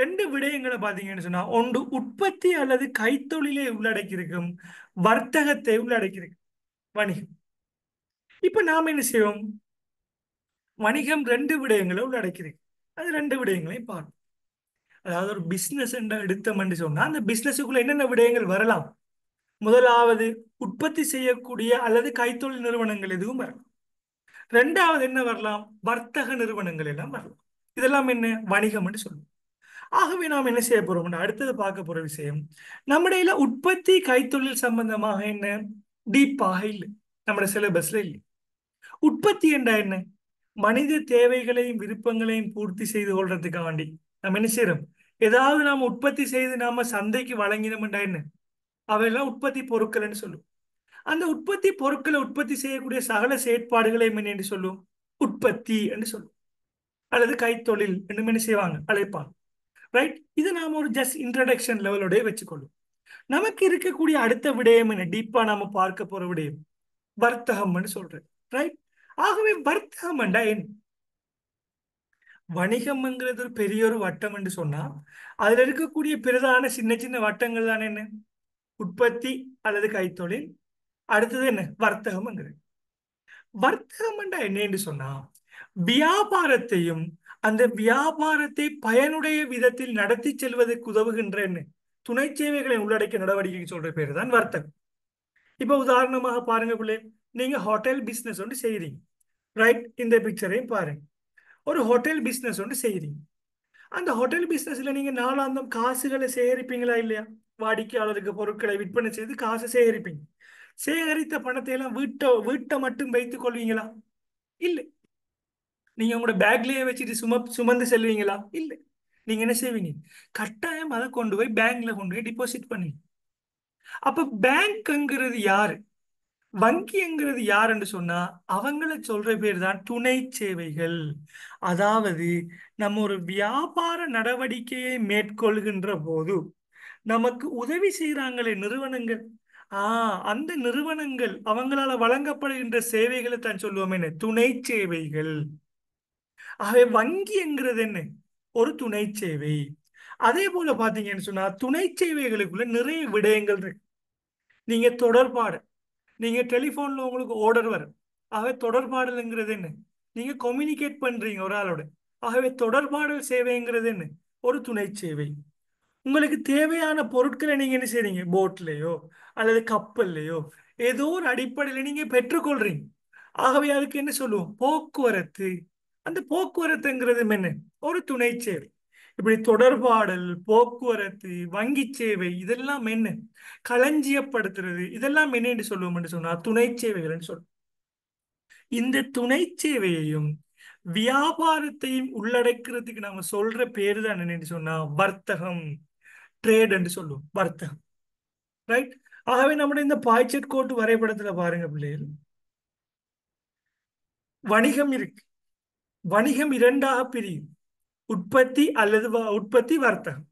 ரெண்டு விடயங்களை பாத்தீங்கன்னு சொன்னா ஒன்று உற்பத்தி அல்லது கைத்தொழிலை உள்ளடக்கியிருக்கும் வர்த்தகத்தை உள்ளடக்கியிருக்கு வணிகம் இப்ப நாம் என்ன செய்வோம் வணிகம் ரெண்டு விடயங்களை உள்ளடக்கிது அது ரெண்டு விடயங்களையும் பார்ப்போம் அதாவது ஒரு பிஸ்னஸ் என்ற எடுத்தோம்னு சொன்னால் அந்த பிஸ்னஸுக்குள்ள என்னென்ன விடயங்கள் வரலாம் முதலாவது உற்பத்தி செய்யக்கூடிய அல்லது கைத்தொழில் நிறுவனங்கள் எதுவும் வரலாம் ரெண்டாவது என்ன வரலாம் வர்த்தக நிறுவனங்கள் எல்லாம் வரலாம் இதெல்லாம் என்ன வணிகம்னு சொல்லுவோம் ஆகவே நாம் என்ன செய்ய போறோம்னா அடுத்தது பார்க்க போற விஷயம் நம்முடையில உற்பத்தி கைத்தொழில் சம்பந்தமாக என்ன டீப்பாக இல்லை நம்மளோட சிலபஸ்ல இல்லை உற்பத்தி என்றா என்ன மனித தேவைகளையும் விருப்பங்களையும் பூர்த்தி செய்து கொள்றதுக்கு வேண்டி நம்ம என்ன செய்யறோம் ஏதாவது நாம உற்பத்தி செய்து நாம சந்தைக்கு வழங்கினோம்டா என்ன அவையெல்லாம் உற்பத்தி பொருட்கள்னு சொல்லுவோம் அந்த உற்பத்தி பொருட்களை உற்பத்தி செய்யக்கூடிய சகல செயற்பாடுகளையும் என்ன என்று சொல்லுவோம் உற்பத்தி என்று சொல்லுவோம் அல்லது கைத்தொழில் என்னும் என்ன செய்வாங்க அழைப்பாங்க ரைட் இது நாம ஒரு ஜஸ்ட் இன்ட்ரடக்ஷன் லெவலோடய வச்சுக்கொள்ளும் நமக்கு இருக்கக்கூடிய அடுத்த விடயம் என்ன டீப்பா நாம பார்க்க போற விடயம் வர்த்தகம்னு சொல்றேன் ரைட் ஆகவே வர்த்தகம்டா என் வணிகம்ங்கிறது ஒரு பெரிய ஒரு வட்டம் என்று சொன்னா அதுல இருக்கக்கூடிய பிரதான சின்ன சின்ன வட்டங்கள் தான் என்ன உற்பத்தி அல்லது கைத்தொழில் அடுத்தது என்ன வர்த்தகம்ங்கிறது வர்த்தகம்டா என்ன என்று சொன்னா வியாபாரத்தையும் அந்த வியாபாரத்தை பயனுடைய விதத்தில் நடத்தி செல்வதற்கு உதவுகின்ற என்ன துணை சேவைகளை உள்ளடக்கிய நடவடிக்கை சொல்ற பேர் தான் வர்த்தகம் இப்ப உதாரணமாக பாருங்க பிள்ளை நீங்க ஹோட்டல் பிஸ்னஸ் ஒன்று செய்கிறீங்க ரைட் இந்த பிக்சரையும் பாருங்க ஒரு ஹோட்டல் பிஸ்னஸ் ஒன்று செய்கிறீங்க அந்த ஹோட்டல் பிசினஸ்ல நீங்க நாலாந்தம் காசுகளை சேகரிப்பீங்களா இல்லையா வாடிக்கையாளருக்கு பொருட்களை விற்பனை செய்து காசை சேகரிப்பீங்க சேகரித்த பணத்தை எல்லாம் வீட்டை வீட்டை மட்டும் வைத்துக் கொள்வீங்களா இல்லை நீங்க உங்களோட பேக்லயே வச்சுட்டு சும சுமந்து செல்வீங்களா இல்லை நீங்க என்ன செய்வீங்க கட்டாயம் அதை கொண்டு போய் பேங்க்ல கொண்டு போய் டிபாசிட் பண்ணி அப்ப பேங்க்ங்கிறது யாரு வங்கிங்கிறது யாருன்னு சொன்னா அவங்கள சொல்ற பேர் தான் துணை சேவைகள் அதாவது நம்ம ஒரு வியாபார நடவடிக்கையை மேற்கொள்கின்ற போது நமக்கு உதவி செய்யறாங்களே நிறுவனங்கள் ஆஹ் அந்த நிறுவனங்கள் அவங்களால வழங்கப்படுகின்ற சேவைகளை தான் சொல்லுவோம் என்ன துணை சேவைகள் ஆகவே வங்கிங்கிறது என்ன ஒரு துணை சேவை அதே போல பாத்தீங்கன்னு சொன்னா துணை சேவைகளுக்குள்ள நிறைய விடயங்கள் இருக்கு நீங்க தொடர்பாடு நீங்க டெலிஃபோன்ல உங்களுக்கு ஓர்டர் வரும் ஆகவே தொடர்பாடல்ங்கிறது என்ன நீங்க கம்யூனிகேட் பண்றீங்க ஒரு ஆளோட ஆகவே தொடர்பாடல் சேவைங்கிறது என்ன ஒரு துணை சேவை உங்களுக்கு தேவையான பொருட்களை நீங்க என்ன செய்றீங்க போட்லேயோ அல்லது கப்பல்லையோ ஏதோ ஒரு அடிப்படையில் நீங்க பெற்றுக்கொள்றீங்க ஆகவே அதுக்கு என்ன சொல்லுவோம் போக்குவரத்து அந்த போக்குவரத்துங்கிறது என்ன ஒரு துணை சேவை இப்படி தொடர்பாடல் போக்குவரத்து வங்கி சேவை இதெல்லாம் என்ன களஞ்சியப்படுத்துறது இதெல்லாம் என்னன்னு சொல்லுவோம் என்று சொன்னா துணை சேவைகள்னு சொல்லுவோம் இந்த துணை சேவையையும் வியாபாரத்தையும் உள்ளடக்கிறதுக்கு நாம சொல்ற பேரு தான் என்னன்னு சொன்னா வர்த்தகம் ட்ரேட் என்று சொல்லுவோம் வர்த்தகம் ரைட் ஆகவே நம்முடைய இந்த பாய்ச்சட் கோட்டு வரைபடத்துல பாருங்க பிள்ளைகள் வணிகம் இருக்கு வணிகம் இரண்டாக பிரியும் உற்பத்தி அல்லது உற்பத்தி வர்த்தகம்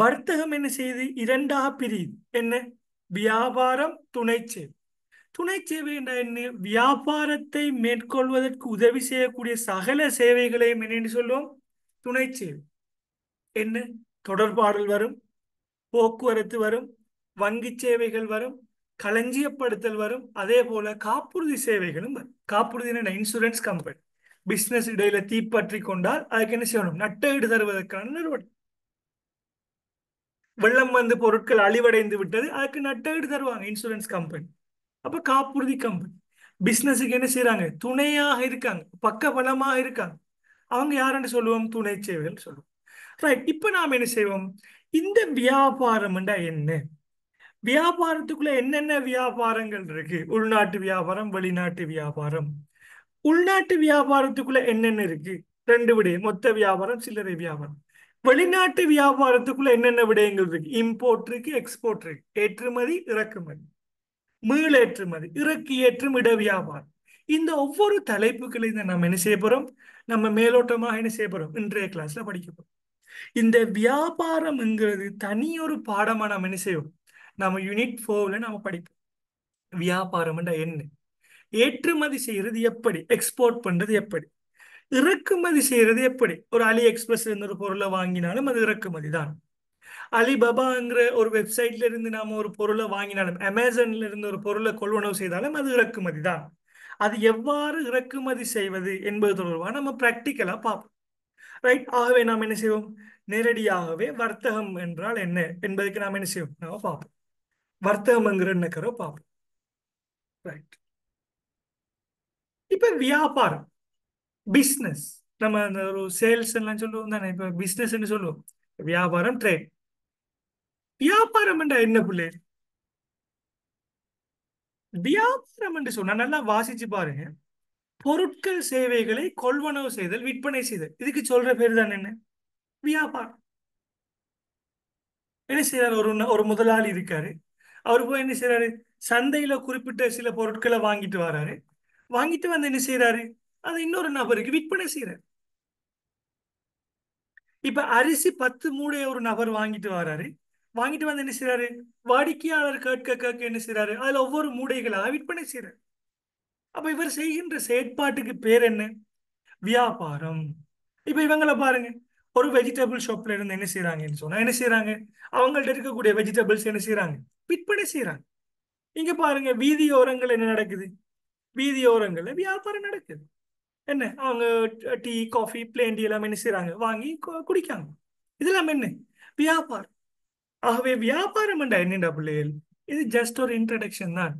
வர்த்தகம் என்ன செய்யுது இரண்டாக பிரியுது என்ன வியாபாரம் துணை சேவை துணை சேவை என்ற என்ன வியாபாரத்தை மேற்கொள்வதற்கு உதவி செய்யக்கூடிய சகல சேவைகளையும் என்னென்னு சொல்லுவோம் துணை சேவை என்ன தொடர்பாடல் வரும் போக்குவரத்து வரும் வங்கி சேவைகள் வரும் களஞ்சியப்படுத்தல் வரும் அதே போல காப்புறுதி சேவைகளும் வரும் காப்புறுதி இன்சூரன்ஸ் கம்பெனி பிசினஸ் இடையில தீப்பற்றி கொண்டால் அதுக்கு என்ன செய்யணும் நட்டஈடு தருவதற்கான நிறுவனம் வெள்ளம் வந்து பொருட்கள் அழிவடைந்து விட்டது அதுக்கு நட்டஈடு தருவாங்க இன்சூரன்ஸ் கம்பெனி அப்ப காப்புறுதி கம்பெனி பிசினஸுக்கு என்ன செய்யறாங்க துணையாக இருக்காங்க பக்க பலமாக இருக்காங்க அவங்க யாருன்னு சொல்லுவோம் துணை சேவைகள் சொல்லுவோம் ரைட் இப்ப நாம் என்ன செய்வோம் இந்த வியாபாரம்ண்டா என்ன வியாபாரத்துக்குள்ள என்னென்ன வியாபாரங்கள் இருக்கு உள்நாட்டு வியாபாரம் வெளிநாட்டு வியாபாரம் உள்நாட்டு வியாபாரத்துக்குள்ள என்னென்ன இருக்கு ரெண்டு விடயம் மொத்த வியாபாரம் சில்லறை வியாபாரம் வெளிநாட்டு வியாபாரத்துக்குள்ள என்னென்ன விடயங்கள் இருக்கு இம்போர்ட் இருக்கு எக்ஸ்போர்ட் இருக்கு ஏற்றுமதி இறக்குமதி மீளேற்றுமதி ஏற்றுமதி இறக்கி ஏற்றும் இட வியாபாரம் இந்த ஒவ்வொரு தலைப்புகளையும் நம்ம என்ன செய்ய போறோம் நம்ம மேலோட்டமாக என்ன செய்ய போறோம் இன்றைய கிளாஸ்ல படிக்க போறோம் இந்த வியாபாரம்ங்கிறது தனியொரு பாடமா நம்ம என்ன செய்வோம் நம்ம யூனிட் ஃபோர்ல நம்ம படிப்போம் வியாபாரம்ன்ற என்ன ஏற்றுமதி செய்யறது எப்படி எக்ஸ்போர்ட் பண்றது எப்படி இறக்குமதி செய்யறது எப்படி ஒரு அலி எக்ஸ்பிரஸ் இருந்து ஒரு பொருளை வாங்கினாலும் அது இறக்குமதி தான் அலிபாபாங்கிற ஒரு வெப்சைட்ல இருந்து நாம ஒரு பொருளை வாங்கினாலும் அமேசான்ல இருந்து ஒரு பொருளை கொள்வனவு செய்தாலும் அது இறக்குமதி தான் அது எவ்வாறு இறக்குமதி செய்வது என்பது தொடர்பாக நம்ம பிராக்டிக்கலா பார்ப்போம் ரைட் ஆகவே நாம் என்ன செய்வோம் நேரடியாகவே வர்த்தகம் என்றால் என்ன என்பதுக்கு நாம் என்ன செய்வோம் நாம பார்ப்போம் வர்த்தகம்ங்கிற என்னக்கிற பார்ப்போம் ரைட் இப்ப வியாபாரம் பிஸ்னஸ் நம்ம அந்த ஒரு சேல்ஸ் எல்லாம் சொல்லுவோம் தானே இப்ப பிஸ்னஸ் சொல்லுவோம் வியாபாரம் ட்ரேட் வியாபாரம் என்ன பிள்ளை வியாபாரம் என்று சொன்னா நல்லா வாசிச்சு பாருங்க பொருட்கள் சேவைகளை கொள்வனவு செய்தல் விற்பனை செய்தல் இதுக்கு சொல்ற பேர் தான் என்ன வியாபாரம் என்ன செய்யறாரு ஒரு ஒரு முதலாளி இருக்காரு அவர் போய் என்ன செய்யறாரு சந்தையில குறிப்பிட்ட சில பொருட்களை வாங்கிட்டு வராரு வாங்கிட்டு வந்து என்ன செய்யறாரு அதை இன்னொரு நபருக்கு விற்பனை செய்யறாரு இப்ப அரிசி பத்து மூடைய ஒரு நபர் வாங்கிட்டு வராரு வாங்கிட்டு வந்து என்ன செய்யறாரு வாடிக்கையாளர் கேட்க கேட்க என்ன செய்யறாரு அதுல ஒவ்வொரு மூடைகளாக விற்பனை செய்யறாரு அப்ப இவர் செய்கின்ற செயற்பாட்டுக்கு பேர் என்ன வியாபாரம் இப்ப இவங்களை பாருங்க ஒரு வெஜிடபிள் ஷாப்ல இருந்து என்ன செய்யறாங்கன்னு சொன்னா என்ன செய்யறாங்க அவங்கள்ட்ட இருக்கக்கூடிய வெஜிடபிள்ஸ் என்ன செய்யறாங்க விற்பனை செய்யறாங்க இங்க பாருங்க வீதியோரங்கள் என்ன நடக்குது வீதியோரங்கள்ல வியாபாரம் நடக்குது என்ன அவங்க டீ காஃபி பிளேன் டீ எல்லாம் என்ன செய்யறாங்க வாங்கி குடிக்காங்க இதெல்லாம் என்ன வியாபாரம் ஆகவே வியாபாரம் என்றால் என்னடா பிள்ளைகள் இது ஜஸ்ட் ஒரு இன்ட்ரடக்ஷன் தான்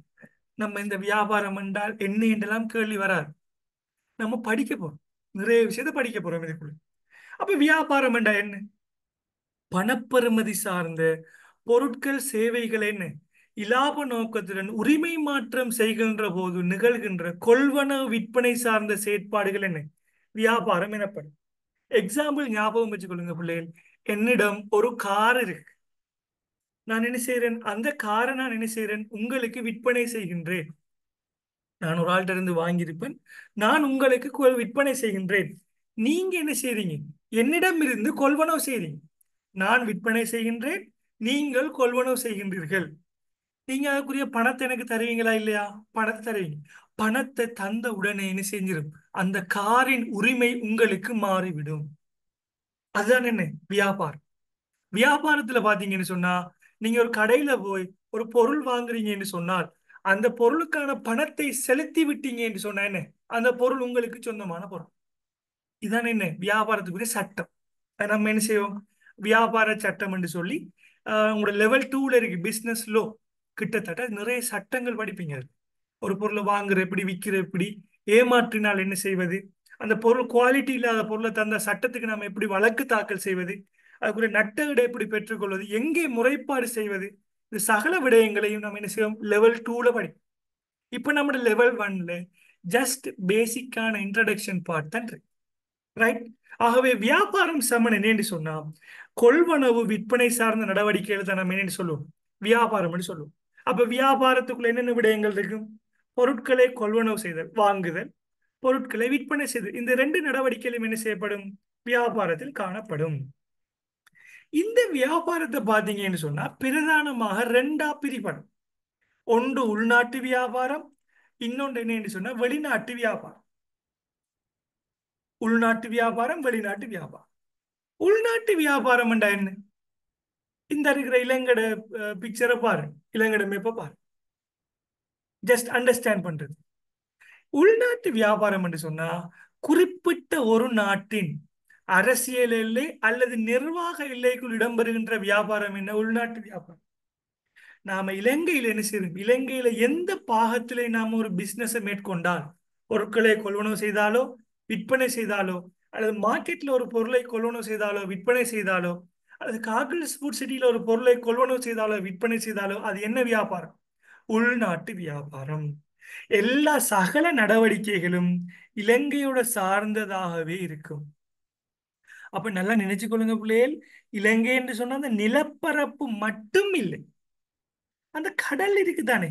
நம்ம இந்த வியாபாரம் என்றால் என்ன என்றெல்லாம் கேள்வி வராது நம்ம படிக்க போறோம் நிறைய விஷயத்த படிக்க போறோம் இதுக்குள்ள அப்ப வியாபாரம் என்றால் என்ன பணப்பெறுமதி சார்ந்த பொருட்கள் சேவைகள் என்ன இலாப நோக்கத்துடன் உரிமை மாற்றம் செய்கின்ற போது நிகழ்கின்ற கொள்வன விற்பனை சார்ந்த செயற்பாடுகள் என்ன வியாபாரம் எனப்படும் எக்ஸாம்பிள் ஞாபகம் வச்சுக்கொள்ளுங்க பிள்ளைகள் என்னிடம் ஒரு கார் இருக்கு நான் என்ன செய்யறேன் அந்த காரை நான் என்ன செய்யறேன் உங்களுக்கு விற்பனை செய்கின்றேன் நான் ஒரு ஆள்கிட்ட இருந்து வாங்கியிருப்பேன் நான் உங்களுக்கு விற்பனை செய்கின்றேன் நீங்க என்ன செய்றீங்க என்னிடம் இருந்து கொள்வனவு செய்றீங்க நான் விற்பனை செய்கின்றேன் நீங்கள் கொள்வனவு செய்கின்றீர்கள் நீங்க அதுக்குரிய பணத்தை எனக்கு தருவீங்களா இல்லையா பணத்தை தருவீங்க பணத்தை தந்த உடனே என்ன செஞ்சிடும் அந்த காரின் உரிமை உங்களுக்கு மாறிவிடும் அதுதான் என்ன வியாபாரம் வியாபாரத்துல பாத்தீங்கன்னு சொன்னா நீங்க ஒரு கடையில போய் ஒரு பொருள் வாங்குறீங்கன்னு சொன்னால் அந்த பொருளுக்கான பணத்தை செலுத்தி விட்டீங்க என்று சொன்னா என்ன அந்த பொருள் உங்களுக்கு சொந்தமான பொருள் இதான் என்ன வியாபாரத்துக்குரிய சட்டம் நம்ம என்ன செய்வோம் வியாபார சட்டம் என்று சொல்லி உங்களோட லெவல் டூல இருக்கு பிசினஸ் லோ கிட்டத்தட்ட நிறைய சட்டங்கள் படிப்பீங்க ஒரு பொருளை வாங்குற எப்படி விற்கிற எப்படி ஏமாற்றினால் என்ன செய்வது அந்த பொருள் குவாலிட்டி இல்லாத பொருளை தந்த சட்டத்துக்கு நாம் எப்படி வழக்கு தாக்கல் செய்வது அதுக்குரிய விட எப்படி பெற்றுக்கொள்வது எங்கே முறைப்பாடு செய்வது இந்த சகல விடயங்களையும் நம்ம என்ன செய்வோம் லெவல் டூல படி இப்போ நம்ம லெவல் ஒன்ல ஜஸ்ட் பேசிக்கான இன்ட்ரடக்ஷன் பார்ட் தான் ரைட் ஆகவே வியாபாரம் சமன் என்னன்னு சொன்னா கொள்வனவு விற்பனை சார்ந்த நடவடிக்கைகள் தான் நம்ம என்னென்னு சொல்லுவோம் வியாபாரம்னு சொல்லுவோம் அப்ப வியாபாரத்துக்குள்ள என்னென்ன விடயங்கள் இருக்கும் பொருட்களை கொள்வனவு செய்தல் வாங்குதல் பொருட்களை விற்பனை செய்தல் இந்த ரெண்டு நடவடிக்கைகளும் என்ன செய்யப்படும் வியாபாரத்தில் காணப்படும் இந்த வியாபாரத்தை பார்த்தீங்கன்னு சொன்னா பிரதானமாக ரெண்டா பிரிப்படும் ஒன்று உள்நாட்டு வியாபாரம் இன்னொன்று என்னன்னு சொன்னா வெளிநாட்டு வியாபாரம் உள்நாட்டு வியாபாரம் வெளிநாட்டு வியாபாரம் உள்நாட்டு வியாபாரம் என்ன இந்த இருக்கிற இளங்கட பிக்சரை பாரு இளங்கட மேப்பை பாரு ஜஸ்ட் அண்டர்ஸ்டாண்ட் பண்றது உள்நாட்டு வியாபாரம் என்று சொன்னா குறிப்பிட்ட ஒரு நாட்டின் அரசியல் எல்லை அல்லது நிர்வாக எல்லைக்குள் இடம்பெறுகின்ற வியாபாரம் என்ன உள்நாட்டு வியாபாரம் நாம இலங்கையில் என்ன செய்யும் இலங்கையில எந்த பாகத்திலே நாம ஒரு பிசினஸ் மேற்கொண்டால் பொருட்களை கொள்வனவு செய்தாலோ விற்பனை செய்தாலோ அல்லது மார்க்கெட்ல ஒரு பொருளை கொள்வனவு செய்தாலோ விற்பனை செய்தாலோ அது காக்கல்ஸ் ஃபுட் சிட்டியில் ஒரு பொருளை கொள்வனவு செய்தாலோ விற்பனை செய்தாலோ அது என்ன வியாபாரம் உள்நாட்டு வியாபாரம் எல்லா சகல நடவடிக்கைகளும் இலங்கையோட சார்ந்ததாகவே இருக்கும் அப்ப நல்லா நினைச்சு கொள்ளுங்க பிள்ளைகள் இலங்கை என்று சொன்னா அந்த நிலப்பரப்பு மட்டும் இல்லை அந்த கடல் இருக்குதானே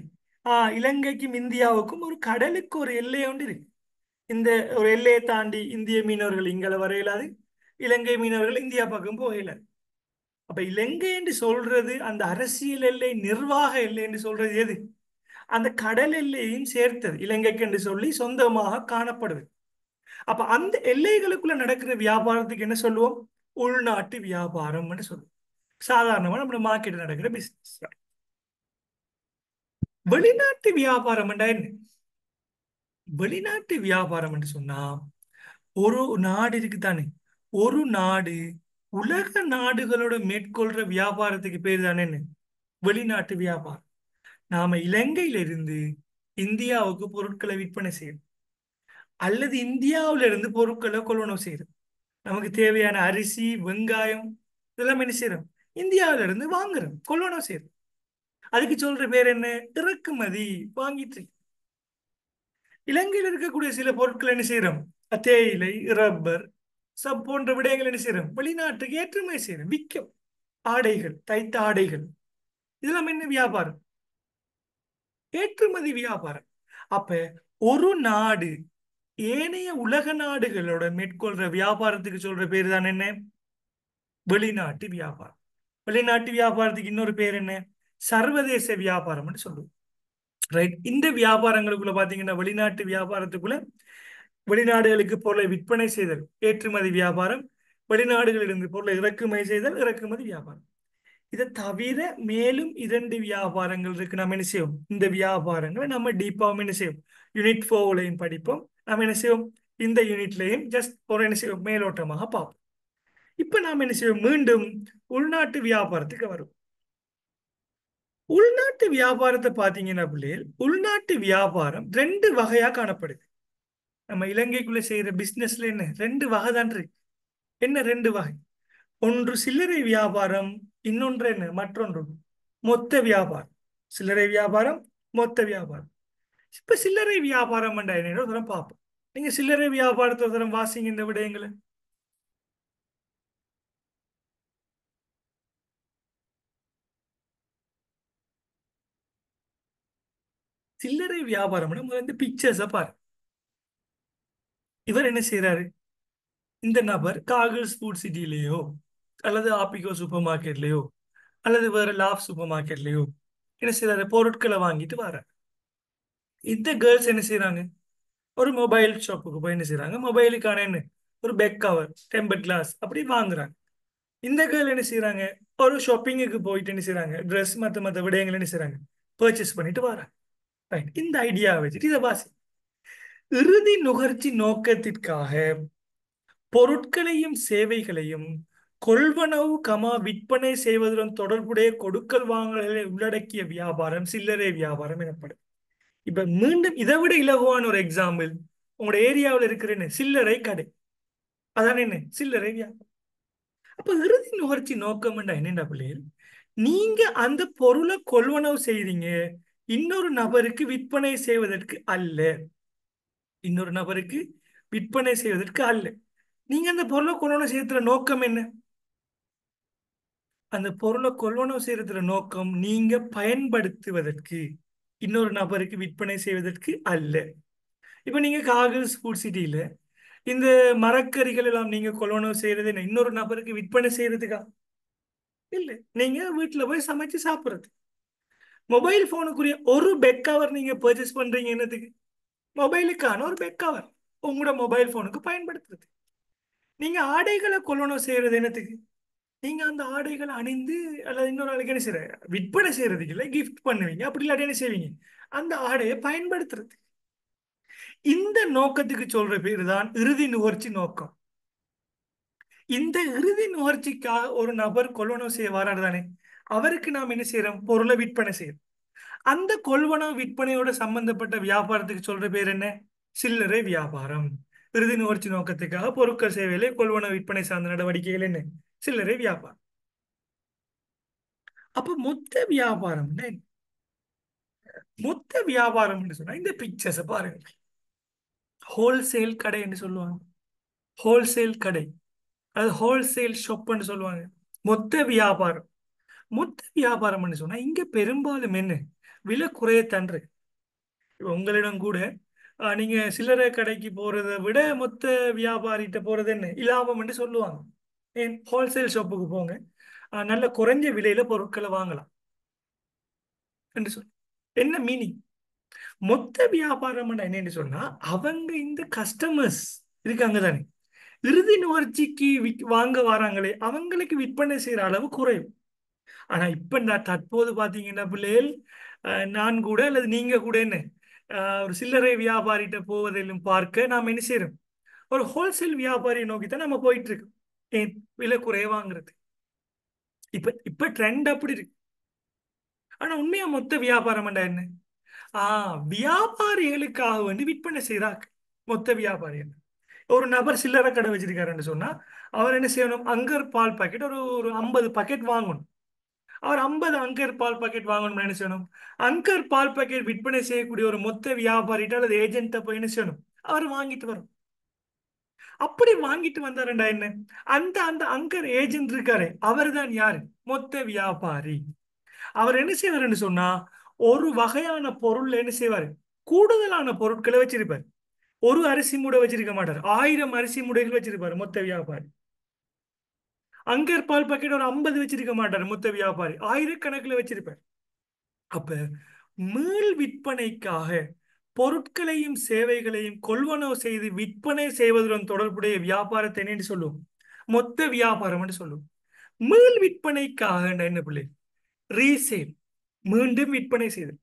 ஆஹ் இலங்கைக்கும் இந்தியாவுக்கும் ஒரு கடலுக்கு ஒரு எல்லை ஒன்று இருக்கு இந்த ஒரு எல்லையை தாண்டி இந்திய மீனவர்கள் இங்கே வரையலாது இலங்கை மீனவர்கள் இந்தியா பக்கம் போகலாது அப்ப இலங்கை என்று சொல்றது அந்த அரசியல் எல்லை நிர்வாக எல்லை என்று சொல்றது எது அந்த கடல் எல்லையையும் சேர்த்தது இலங்கைக்கு என்று சொல்லி சொந்தமாக காணப்படுது அப்ப அந்த எல்லைகளுக்குள்ள நடக்கிற வியாபாரத்துக்கு என்ன சொல்லுவோம் உள்நாட்டு வியாபாரம் சொல்லுவோம் சாதாரணமா நம்ம மார்க்கெட் நடக்கிற பிசினஸ் வெளிநாட்டு வியாபாரம் என்ன வெளிநாட்டு வியாபாரம் என்று சொன்னா ஒரு நாடு இருக்குதானே ஒரு நாடு உலக நாடுகளோட மேற்கொள்ற வியாபாரத்துக்கு பேர் தானே வெளிநாட்டு வியாபாரம் நாம இலங்கையிலிருந்து இந்தியாவுக்கு பொருட்களை விற்பனை செய்யணும் அல்லது இந்தியாவில இருந்து பொருட்களை கொள்ளணும் செய்யறது நமக்கு தேவையான அரிசி வெங்காயம் இதெல்லாம் என்ன செய்யறோம் இந்தியாவில இருந்து வாங்குறோம் கொள்வனவு செய்யறது அதுக்கு சொல்ற பேர் என்ன இறக்குமதி வாங்கிட்டு இலங்கையில் இருக்கக்கூடிய சில பொருட்கள் என்ன செய்யறோம் தேயிலை ரப்பர் சப் போன்ற விடயங்கள் என்ன செய்யறோம் வெளிநாட்டுக்கு ஏற்றுமதி செய்யறோம் விற்கும் ஆடைகள் தைத்த ஆடைகள் இதெல்லாம் என்ன வியாபாரம் ஏற்றுமதி வியாபாரம் அப்ப ஒரு நாடு ஏனைய உலக நாடுகளோட மேற்கொள்ற வியாபாரத்துக்கு சொல்ற பேர் தான் என்ன வெளிநாட்டு வியாபாரம் வெளிநாட்டு வியாபாரத்துக்கு இன்னொரு பேர் என்ன சர்வதேச வியாபாரம்னு சொல்லுவோம் ரைட் இந்த வியாபாரங்களுக்குள்ள பாத்தீங்கன்னா வெளிநாட்டு வியாபாரத்துக்குள்ள வெளிநாடுகளுக்கு பொருளை விற்பனை செய்தல் ஏற்றுமதி வியாபாரம் வெளிநாடுகளிலிருந்து பொருளை இறக்குமதி செய்தல் இறக்குமதி வியாபாரம் இதை தவிர மேலும் இரண்டு வியாபாரங்கள் இருக்கு நம்ம என்ன செய்வோம் இந்த வியாபாரங்களை நம்ம டீப்பாக என்ன செய்வோம் யூனிட் ஃபோலையும் படிப்போம் நம்ம என்ன செய்வோம் இந்த யூனிட்லையும் ஜஸ்ட் ஒரு என்ன செய்வோம் மேலோட்டமாக பார்ப்போம் இப்ப நாம் என்ன செய்வோம் மீண்டும் உள்நாட்டு வியாபாரத்துக்கு வரும் உள்நாட்டு வியாபாரத்தை பார்த்தீங்கன்னா உள்நாட்டு வியாபாரம் ரெண்டு வகையா காணப்படுது நம்ம இலங்கைக்குள்ள செய்யற பிசினஸ்ல என்ன ரெண்டு வகை தான் இருக்கு என்ன ரெண்டு வகை ஒன்று சில்லறை வியாபாரம் இன்னொன்று என்ன மற்றொன்று மொத்த வியாபாரம் சில்லறை வியாபாரம் மொத்த வியாபாரம் இப்ப சில்லறை வியாபாரம் என்ன தரம் பார்ப்போம் நீங்க சில்லறை வியாபாரத்தை தரம் வாசிங்க இந்த விடயங்களை சில்லறை வியாபாரம்னா முதல்ல இந்த பிக்சர்ஸை பாருங்க இவர் என்ன செய்யறாரு இந்த நபர் காகல் ஸ்பூட் சிட்டிலேயோ அல்லது ஆப்பிகோ சூப்பர் மார்க்கெட்லேயோ அல்லது வேற லாப் சூப்பர் மார்க்கெட்லேயோ என்ன செய்யறாரு பொருட்களை வாங்கிட்டு வர்றாரு இந்த கேர்ள்ஸ் என்ன செய்யறாங்க ஒரு மொபைல் ஷாப்புக்கு போய் என்ன செய்யறாங்க மொபைலுக்கான என்ன ஒரு பெக் கவர் டெம்பர் கிளாஸ் அப்படி வாங்குறாங்க இந்த கேர்ள் என்ன செய்யறாங்க ஒரு ஷாப்பிங்குக்கு போயிட்டு என்ன செய்யறாங்க ட்ரெஸ் மற்ற மற்ற விடயங்கள் என்ன செய்யறாங்க பர்ச்சேஸ் பண்ணிட்டு வராங்க ரைட் இந்த ஐடியாவை வச்சுட்டு இதை வாசி இறுதி நுகர்ச்சி நோக்கத்திற்காக பொருட்களையும் சேவைகளையும் கொள்வனவு கமா விற்பனை செய்வதுடன் தொடர்புடைய கொடுக்கல் வாங்கல்களை உள்ளடக்கிய வியாபாரம் சில்லறை வியாபாரம் எனப்படும் இப்ப மீண்டும் இதை விட இலகுவான ஒரு எக்ஸாம்பிள் உங்களோட ஏரியாவில் இருக்கிற என்ன சில்லறை கடை அதான என்ன சில்லறை வியாபாரம் அப்ப இறுதி நுகர்ச்சி நோக்கம் என்ன பிள்ளைகள் நீங்க அந்த பொருளை கொள்வனவு செய்றீங்க இன்னொரு நபருக்கு விற்பனை செய்வதற்கு அல்ல இன்னொரு நபருக்கு விற்பனை செய்வதற்கு அல்ல நீங்க அந்த பொருளை கொள்வனம் செய்யறதுல நோக்கம் என்ன அந்த பொருளை கொள்வனம் செய்யறதுல நோக்கம் நீங்க பயன்படுத்துவதற்கு இன்னொரு நபருக்கு விற்பனை செய்வதற்கு அல்ல இப்ப நீங்க காகல்ஸ் ஸ்பூட் சிட்டியில இந்த மரக்கறிகள் எல்லாம் நீங்க கொள்வனம் செய்யறது என்ன இன்னொரு நபருக்கு விற்பனை செய்யறதுக்கா இல்லை நீங்க வீட்டுல போய் சமைச்சு சாப்பிட்றது மொபைல் போனுக்குரிய ஒரு பெக் கவர் நீங்க பர்ச்சேஸ் பண்றீங்க என்னத்துக்கு மொபைலுக்கான ஒரு பெக் கவர் உங்களோட மொபைல் ஃபோனுக்கு பயன்படுத்துறது நீங்கள் ஆடைகளை கொள்ளணும் செய்கிறது என்னத்துக்கு நீங்கள் அந்த ஆடைகளை அணிந்து அல்லது இன்னொரு ஆளுக்கு என்ன செய்கிற விற்பனை செய்கிறதுக்கு இல்லை கிஃப்ட் பண்ணுவீங்க அப்படி இல்லாட்டி என்ன செய்வீங்க அந்த ஆடையை பயன்படுத்துறது இந்த நோக்கத்துக்கு சொல்ற பேர் தான் இறுதி நுகர்ச்சி நோக்கம் இந்த இறுதி நுகர்ச்சிக்காக ஒரு நபர் கொள்ளணும் செய்ய வராது தானே அவருக்கு நாம் என்ன செய்யறோம் பொருளை விற்பனை செய்யறோம் அந்த கொள்வனவு விற்பனையோட சம்பந்தப்பட்ட வியாபாரத்துக்கு சொல்ற பேர் என்ன சில்லறை வியாபாரம் இறுதி நுகர்ச்சி நோக்கத்துக்காக பொருட்கள் சேவையில கொள்வன விற்பனை சார்ந்த நடவடிக்கைகள் என்ன சில்லறை வியாபாரம் அப்ப மொத்த வியாபாரம் மொத்த வியாபாரம் சொன்னா இந்த பிக்சர்ஸ் பாருங்க ஹோல்சேல் கடை என்று சொல்லுவாங்க ஹோல்சேல் கடை அதாவது ஹோல்சேல் ஷாப்னு சொல்லுவாங்க மொத்த வியாபாரம் மொத்த வியாபாரம்னு சொன்னா இங்க பெரும்பாலும் என்ன விலை குறைய தன்று உங்களிடம் கூட நீங்க சில்லறை கடைக்கு போறதை விட மொத்த வியாபாரிகிட்ட போறது என்ன இலாபம் என்று சொல்லுவாங்க ஏன் ஹோல்சேல் ஷாப்புக்கு போங்க நல்ல குறைஞ்ச விலையில பொருட்களை வாங்கலாம் என்று சொல் என்ன மீனிங் மொத்த வியாபாரம் என்னன்னு சொன்னா அவங்க இந்த கஸ்டமர்ஸ் இருக்காங்க தானே இறுதி நுகர்ச்சிக்கு வாங்க வராங்களே அவங்களுக்கு விற்பனை செய்யற அளவு குறையும் ஆனா இப்ப நான் தற்போது பாத்தீங்கன்னா பிள்ளைகள் நான் கூட அல்லது நீங்க கூட என்ன ஒரு சில்லறை வியாபாரிகிட்ட போவதிலும் பார்க்க நாம் என்ன செய்யறோம் ஒரு ஹோல்சேல் வியாபாரியை நோக்கி தான் நம்ம போயிட்டு இருக்கோம் ஏன் விலை குறைவாங்கிறது இப்ப இப்ப ட்ரெண்ட் அப்படி இருக்கு ஆனா உண்மையா மொத்த வியாபாரம் என்ன ஆஹ் வியாபாரிகளுக்காக வந்து விற்பனை செய்யறாங்க மொத்த வியாபாரி ஒரு நபர் சில்லறை கடை வச்சிருக்காருன்னு சொன்னா அவர் என்ன செய்யணும் அங்கர் பால் பாக்கெட் ஒரு ஒரு ஐம்பது பாக்கெட் வாங்கணும் அவர் ஐம்பது அங்கர் பால் பாக்கெட் வாங்கணும் என்ன செய்யணும் அங்கர் பால் பாக்கெட் விற்பனை செய்யக்கூடிய ஒரு மொத்த வியாபாரிட்ட அல்லது ஏஜென்ட்டை போய் என்ன செய்யணும் அவர் வாங்கிட்டு வரும் அப்படி வாங்கிட்டு வந்தாருண்டா என்ன அந்த அந்த அங்கர் ஏஜென்ட் இருக்காரு அவர் தான் யாரு மொத்த வியாபாரி அவர் என்ன செய்வாருன்னு சொன்னா ஒரு வகையான பொருள் என்ன செய்வாரு கூடுதலான பொருட்களை வச்சிருப்பார் ஒரு அரிசி மூடை வச்சிருக்க மாட்டார் ஆயிரம் அரிசி மூடைகள் வச்சிருப்பார் மொத்த வியாபாரி அங்கே பால் பாக்கெட் ஒரு ஐம்பது வச்சிருக்க மாட்டார் மொத்த வியாபாரி ஆயிரக்கணக்கில் வச்சிருப்பார் அப்ப மீள் விற்பனைக்காக பொருட்களையும் சேவைகளையும் கொள்வனவு செய்து விற்பனை செய்வதுடன் தொடர்புடைய வியாபாரத்தை என்ன சொல்லுவோம் மொத்த வியாபாரம்னு சொல்லுவோம் மீள் விற்பனைக்காக என்ன பிள்ளை ரீசேல் மீண்டும் விற்பனை செய்தல்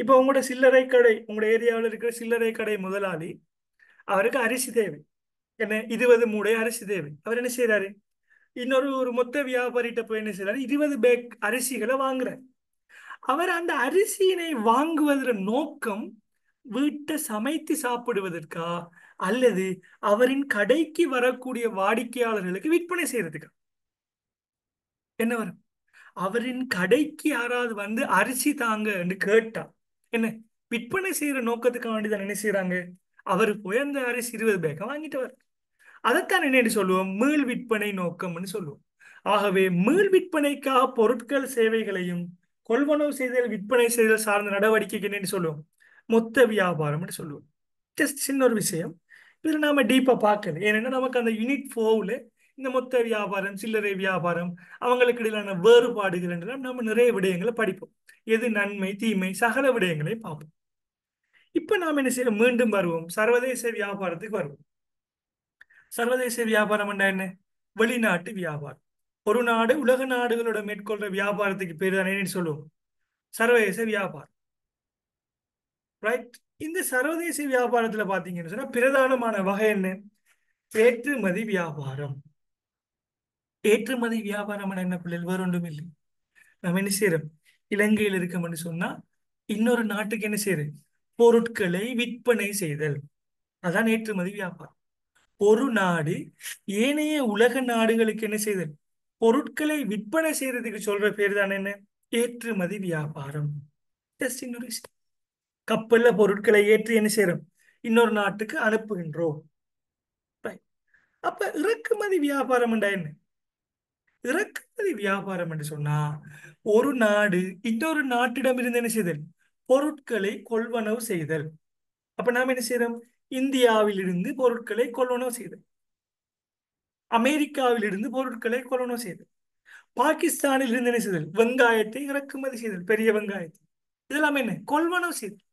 இப்போ உங்களோட சில்லறை கடை உங்களோட ஏரியாவில் இருக்கிற சில்லறை கடை முதலாளி அவருக்கு அரிசி தேவை என்ன இருபது மூடை அரிசி தேவை அவர் என்ன செய்யறாரு இன்னொரு ஒரு மொத்த வியாபாரிகிட்ட போய் என்ன செய்யறாரு இருபது பேக் அரிசிகளை வாங்குறாரு அவர் அந்த அரிசியினை வாங்குவதற நோக்கம் வீட்டை சமைத்து சாப்பிடுவதற்கா அல்லது அவரின் கடைக்கு வரக்கூடிய வாடிக்கையாளர்களுக்கு விற்பனை செய்யறதுக்கா என்ன வரும் அவரின் கடைக்கு யாராவது வந்து அரிசி தாங்க என்று கேட்டா என்ன விற்பனை செய்யற நோக்கத்துக்கு வேண்டிதான் என்ன செய்யறாங்க அவர் போய் அந்த அரிசி இருபது பேக்கை வாங்கிட்டு வர்றாரு அதைத்தான் என்னடி சொல்லுவோம் மீள் விற்பனை நோக்கம்னு சொல்லுவோம் ஆகவே மீள் விற்பனைக்காக பொருட்கள் சேவைகளையும் கொள்வனவு செய்தல் விற்பனை செய்தல் சார்ந்த நடவடிக்கைக்கு என்னன்னு சொல்லுவோம் மொத்த வியாபாரம்னு சொல்லுவோம் ஜஸ்ட் சின்ன ஒரு விஷயம் இது நாம டீப்பாக பார்க்கல ஏன்னா நமக்கு அந்த யூனிட் ஃபோவில் இந்த மொத்த வியாபாரம் சில்லறை வியாபாரம் அவங்களுக்கு இடையிலான வேறுபாடுகள் என்றெல்லாம் நம்ம நிறைய விடயங்களை படிப்போம் எது நன்மை தீமை சகல விடயங்களை பார்ப்போம் இப்போ நாம் என்ன செய்யறோம் மீண்டும் வருவோம் சர்வதேச வியாபாரத்துக்கு வருவோம் சர்வதேச வியாபாரம் என்ன வெளிநாட்டு வியாபாரம் ஒரு நாடு உலக நாடுகளோட மேற்கொள்ற வியாபாரத்துக்கு பேர் தான் என்னன்னு சொல்லுவோம் சர்வதேச வியாபாரம் ரைட் இந்த சர்வதேச வியாபாரத்துல பாத்தீங்கன்னு சொன்னா பிரதானமான வகை என்ன ஏற்றுமதி வியாபாரம் ஏற்றுமதி வியாபாரம் என்ன பிள்ளைகள் வேற ஒன்றும் இல்லை நம்ம என்ன செய்யறோம் இலங்கையில் இருக்கோம்னு சொன்னா இன்னொரு நாட்டுக்கு என்ன செய்யறது பொருட்களை விற்பனை செய்தல் அதான் ஏற்றுமதி வியாபாரம் ஒரு நாடு ஏனைய உலக நாடுகளுக்கு என்ன செய்தல் பொருட்களை விற்பனை செய்யறதுக்கு சொல்ற பேர் தான் என்ன ஏற்றுமதி வியாபாரம் கப்பல்ல பொருட்களை ஏற்றி என்ன செய்யறோம் இன்னொரு நாட்டுக்கு அனுப்புகின்றோம் அப்ப இறக்குமதி வியாபாரம் என்ன இறக்குமதி வியாபாரம் என்று சொன்னா ஒரு நாடு இன்னொரு நாட்டிடம் இருந்து என்ன செய்தல் பொருட்களை கொள்வனவு செய்தல் அப்ப நாம் என்ன செய்யறோம் இந்தியாவிலிருந்து பொருட்களை கொள்ளணும் செய்தது அமெரிக்காவிலிருந்து பொருட்களை கொள்ளணும் செய்தது பாகிஸ்தானில் இருந்து என்ன செய்தல் வெங்காயத்தை இறக்குமதி செய்தல் பெரிய வெங்காயத்தை இதெல்லாம் என்ன கொள்வனவு செய்தல்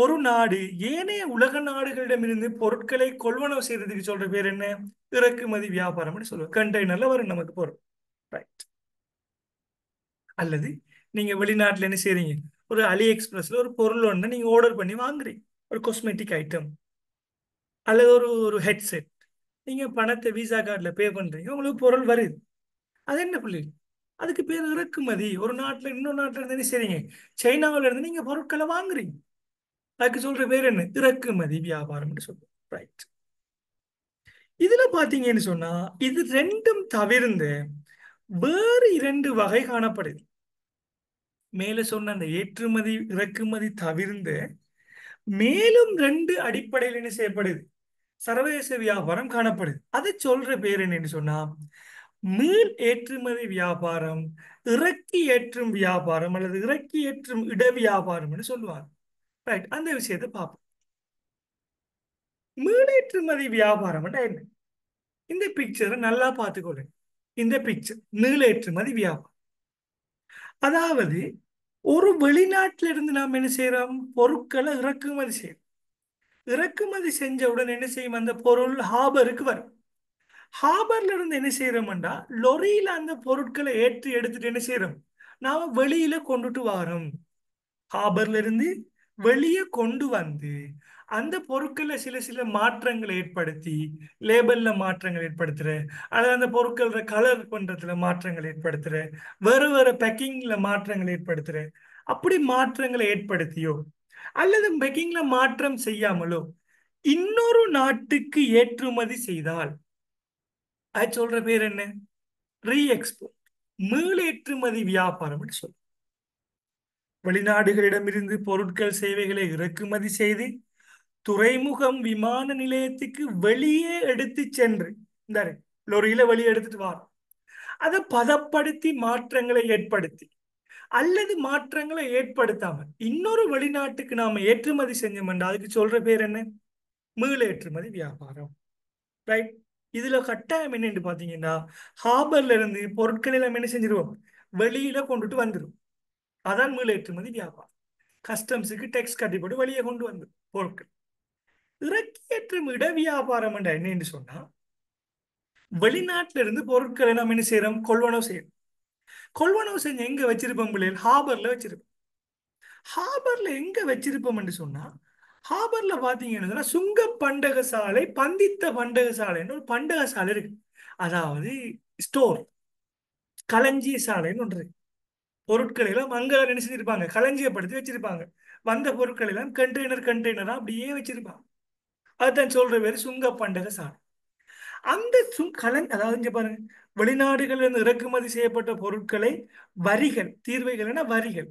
ஒரு நாடு ஏனைய உலக நாடுகளிடமிருந்து பொருட்களை கொள்வனவு செய்ததுக்கு சொல்ற பேர் என்ன இறக்குமதி வியாபாரம்னு சொல்லுவோம் கண்டெய்னர்ல வரும் நமக்கு பொருள் ரைட் அல்லது நீங்க வெளிநாட்டுல என்ன செய்றீங்க ஒரு அலி எக்ஸ்பிரஸ்ல ஒரு பொருள் ஒன்று நீங்க ஆர்டர் பண்ணி வாங்குறீங்க ஒரு காஸ்மெட்டிக் ஐட்டம் அல்லது ஒரு ஒரு ஹெட்செட் நீங்கள் பணத்தை விசா கார்டில் பே பண்ணுறீங்க உங்களுக்கு பொருள் வருது அது என்ன பிள்ளைகள் அதுக்கு பேர் இறக்குமதி ஒரு நாட்டில் இன்னொரு நாட்டில் இருந்து சரிங்க சைனாவில் இருந்து நீங்கள் பொருட்களை வாங்குறீங்க அதுக்கு சொல்ற பேர் என்ன இறக்குமதி வியாபாரம்னு சொல்லுவோம் ரைட் இதுல பாத்தீங்கன்னு சொன்னா இது ரெண்டும் தவிர்ந்து வேறு இரண்டு வகை காணப்படுது மேல சொன்ன அந்த ஏற்றுமதி இறக்குமதி தவிர்ந்து மேலும் ரெண்டு அடிப்படையில் என்ன செய்யப்படுது சர்வதேச வியாபாரம் காணப்படுது அதை சொல்ற பேர் என்னன்னு சொன்னா மீன் ஏற்றுமதி வியாபாரம் இறக்கி ஏற்றும் வியாபாரம் அல்லது இறக்கி ஏற்றும் இட வியாபாரம்னு சொல்லுவாங்க ரைட் அந்த விஷயத்தை பார்ப்போம் மீன் ஏற்றுமதி வியாபாரம் என்ன இந்த பிக்சரை நல்லா பார்த்துக்கொள்ள இந்த பிக்சர் மீள் ஏற்றுமதி வியாபாரம் அதாவது ஒரு வெளிநாட்டில இருந்து நாம் என்ன செய்யறோம் பொருட்களை இறக்குமதி செய்யறோம் இறக்குமதி செஞ்சவுடன் என்ன செய்யும் அந்த பொருள் ஹாபருக்கு வரும் ஹாபர்ல இருந்து என்ன செய்யறோம்டா லொரியில அந்த பொருட்களை ஏற்றி எடுத்துட்டு என்ன செய்யறோம் நாம வெளியில கொண்டுட்டு வரோம் ஹாபர்ல இருந்து வெளியே கொண்டு வந்து அந்த பொருட்களில் சில சில மாற்றங்களை ஏற்படுத்தி லேபல்ல மாற்றங்கள் ஏற்படுத்துகிற அல்லது அந்த பொருட்கள கலர் பண்றதுல மாற்றங்கள் ஏற்படுத்துற வேறு வேறு பேக்கிங்கில் மாற்றங்கள் ஏற்படுத்துகிற அப்படி மாற்றங்களை ஏற்படுத்தியோ அல்லது பெக்கிங்ல மாற்றம் செய்யாமலோ இன்னொரு நாட்டுக்கு ஏற்றுமதி செய்தால் அது சொல்ற பேர் என்ன ரீ எக்ஸ்போர்ட் ஏற்றுமதி வியாபாரம் சொல்லும் வெளிநாடுகளிடமிருந்து பொருட்கள் சேவைகளை இறக்குமதி செய்து துறைமுகம் விமான நிலையத்துக்கு வெளியே எடுத்து சென்று இந்த லொரியில வெளியே எடுத்துட்டு வரோம் அதை பதப்படுத்தி மாற்றங்களை ஏற்படுத்தி அல்லது மாற்றங்களை ஏற்படுத்தாம இன்னொரு வெளிநாட்டுக்கு நாம ஏற்றுமதி என்ற அதுக்கு சொல்ற பேர் என்ன மீள ஏற்றுமதி வியாபாரம் ரைட் இதுல கட்டாயம் என்னன்னு பாத்தீங்கன்னா ஹாபர்ல இருந்து பொருட்கள் என்ன செஞ்சிருவோம் வெளியில கொண்டுட்டு வந்துடும் அதான் மீள ஏற்றுமதி வியாபாரம் கஸ்டம்ஸுக்கு டெக்ஸ் கட்டி போட்டு வெளியே கொண்டு வந்து பொருட்கள் இறக்கி ஏற்றும் இட வியாபாரம் என்னன்னு சொன்னா வெளிநாட்டுல இருந்து பொருட்களை நாம் என்ன செய்யறோம் கொள்வனவு செய்யறோம் கொள்வனவு செஞ்சு எங்க வச்சிருப்போம் பிள்ளைகள் ஹாபர்ல வச்சிருப்போம் ஹாபர்ல எங்க என்று சொன்னா ஹாபர்ல பாத்தீங்கன்னு சுங்க பண்டக சாலை பந்தித்த பண்டக சாலைன்னு ஒரு பண்டக சாலை இருக்கு அதாவது ஸ்டோர் களஞ்சிய சாலைன்னு ஒன்று இருக்கு பொருட்களை எல்லாம் அங்க என்ன செஞ்சிருப்பாங்க களஞ்சியப்படுத்தி வச்சிருப்பாங்க வந்த பொருட்களை எல்லாம் கண்டெய்னர் கண்டெய்னரா அப்படியே வச்சிருப்பாங்க அதுதான் சொல்ற பேர் சுங்க பண்டக சாலை அந்த சும் கலன் அதாவது பாருங்க வெளிநாடுகளில் இறக்குமதி செய்யப்பட்ட பொருட்களை வரிகள் தீர்வைகள் என வரிகள்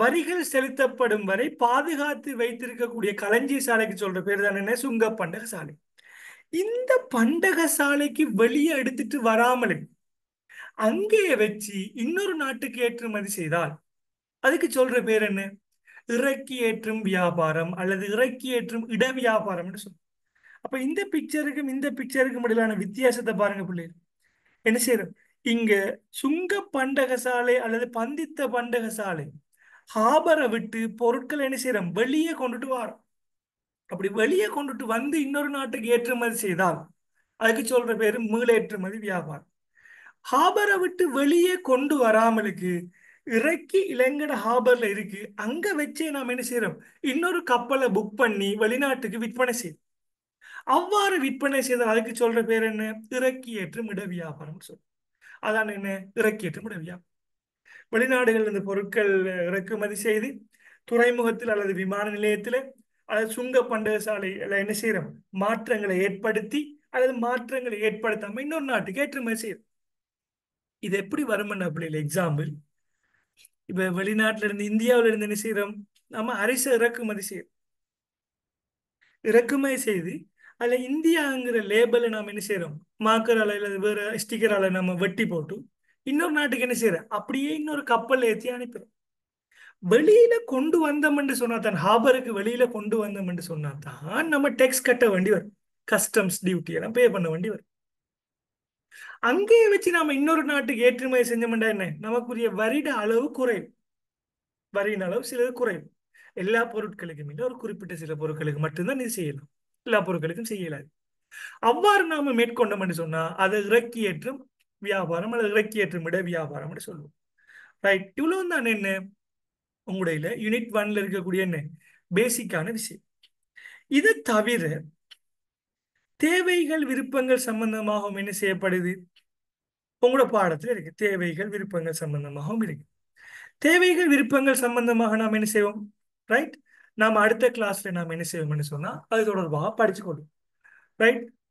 வரிகள் செலுத்தப்படும் வரை பாதுகாத்து வைத்திருக்கக்கூடிய களஞ்சி சாலைக்கு சொல்ற பேர் தான் என்ன சுங்க பண்டக சாலை இந்த பண்டக சாலைக்கு வெளியே எடுத்துட்டு வராமலே அங்கே வச்சு இன்னொரு நாட்டுக்கு ஏற்றுமதி செய்தால் அதுக்கு சொல்ற பேர் என்ன இறக்கி ஏற்றும் வியாபாரம் அல்லது இறக்கி ஏற்றும் இட வியாபாரம் என்று அப்ப இந்த பிக்சருக்கும் இந்த பிக்சருக்கும் இடையிலான வித்தியாசத்தை பாருங்க பிள்ளைகள் என்ன செய்யறோம் இங்க சுங்க பண்டகசாலை அல்லது பந்தித்த பண்டகசாலை ஹாபரை விட்டு பொருட்களை என்ன செய்யறோம் வெளியே கொண்டுட்டு வரோம் அப்படி வெளியே கொண்டுட்டு வந்து இன்னொரு நாட்டுக்கு ஏற்றுமதி செய்தால் அதுக்கு சொல்ற பேரு மீளேற்றுமதி வியாபாரம் ஹாபரை விட்டு வெளியே கொண்டு வராமலுக்கு இறக்கி இளைஞட ஹாபர்ல இருக்கு அங்க வச்சே நாம் என்ன செய்யறோம் இன்னொரு கப்பலை புக் பண்ணி வெளிநாட்டுக்கு விற்பனை செய்யும் அவ்வாறு விற்பனை செய்தால் அதுக்கு சொல்ற பேர் என்ன இறக்கியேற்றும் இட வியாபாரம் சொல் அதான் என்ன இறக்கியேற்றும் இட வியாபாரம் வெளிநாடுகள் இந்த பொருட்கள் இறக்குமதி செய்து துறைமுகத்தில் அல்லது விமான நிலையத்தில் அல்லது சுங்க பண்டகசாலையில் என்ன செய்யறோம் மாற்றங்களை ஏற்படுத்தி அல்லது மாற்றங்களை ஏற்படுத்தாம இன்னொரு நாட்டுக்கு ஏற்றுமதி செய்யறோம் இது எப்படி அப்படி இல்லை எக்ஸாம்பிள் இப்ப வெளிநாட்டுல இருந்து இந்தியாவில இருந்து என்ன செய்யறோம் நம்ம அரிசி இறக்குமதி செய்யறோம் இறக்குமதி செய்து அதில் இந்தியாங்கிற லேபிளை நாம் என்ன செய்கிறோம் மாக்கரால் இல்லை வேற ஸ்டிக்கரால் நம்ம வெட்டி போட்டு இன்னொரு நாட்டுக்கு என்ன செய்கிறோம் அப்படியே இன்னொரு கப்பல் ஏற்றி அனுப்பிடும் வெளியில கொண்டு என்று சொன்னா தான் ஹாபருக்கு வெளியில கொண்டு என்று சொன்னா தான் நம்ம டெக்ஸ் கட்ட வேண்டி வரும் கஸ்டம்ஸ் டியூட்டி எல்லாம் பே பண்ண வேண்டி வரும் அங்கேயே வச்சு நாம இன்னொரு நாட்டுக்கு ஏற்றுமதி செஞ்சோம்டா என்ன நமக்குரிய வரிட அளவு குறையும் வரியின் அளவு சிலது குறையும் எல்லா பொருட்களுக்கும் ஒரு குறிப்பிட்ட சில பொருட்களுக்கு மட்டும்தான் இது செய்யலாம் எல்லா பொருட்களுக்கும் செய்ய இயலாது அவ்வாறு நாம மேற்கொண்டோம் என்று சொன்னா அதை இறக்கியேற்றும் வியாபாரம் அல்லது இறக்கியேற்றும் விட வியாபாரம் என்று சொல்லுவோம் ரைட் இவ்வளவு தான் என்ன உங்களுடைய யூனிட் ஒன்ல இருக்கக்கூடிய என்ன பேசிக்கான விஷயம் இது தவிர தேவைகள் விருப்பங்கள் சம்பந்தமாகவும் என்ன செய்யப்படுது உங்களோட பாடத்துல இருக்கு தேவைகள் விருப்பங்கள் சம்பந்தமாகவும் இருக்கு தேவைகள் விருப்பங்கள் சம்பந்தமாக நாம் என்ன செய்வோம் ரைட் நாம் அடுத்த கிளாஸ்ல நாம் என்ன செய்வோம்னு சொன்னா அது தொடர்பாக படிச்சுக்கொள்ளும் ரைட்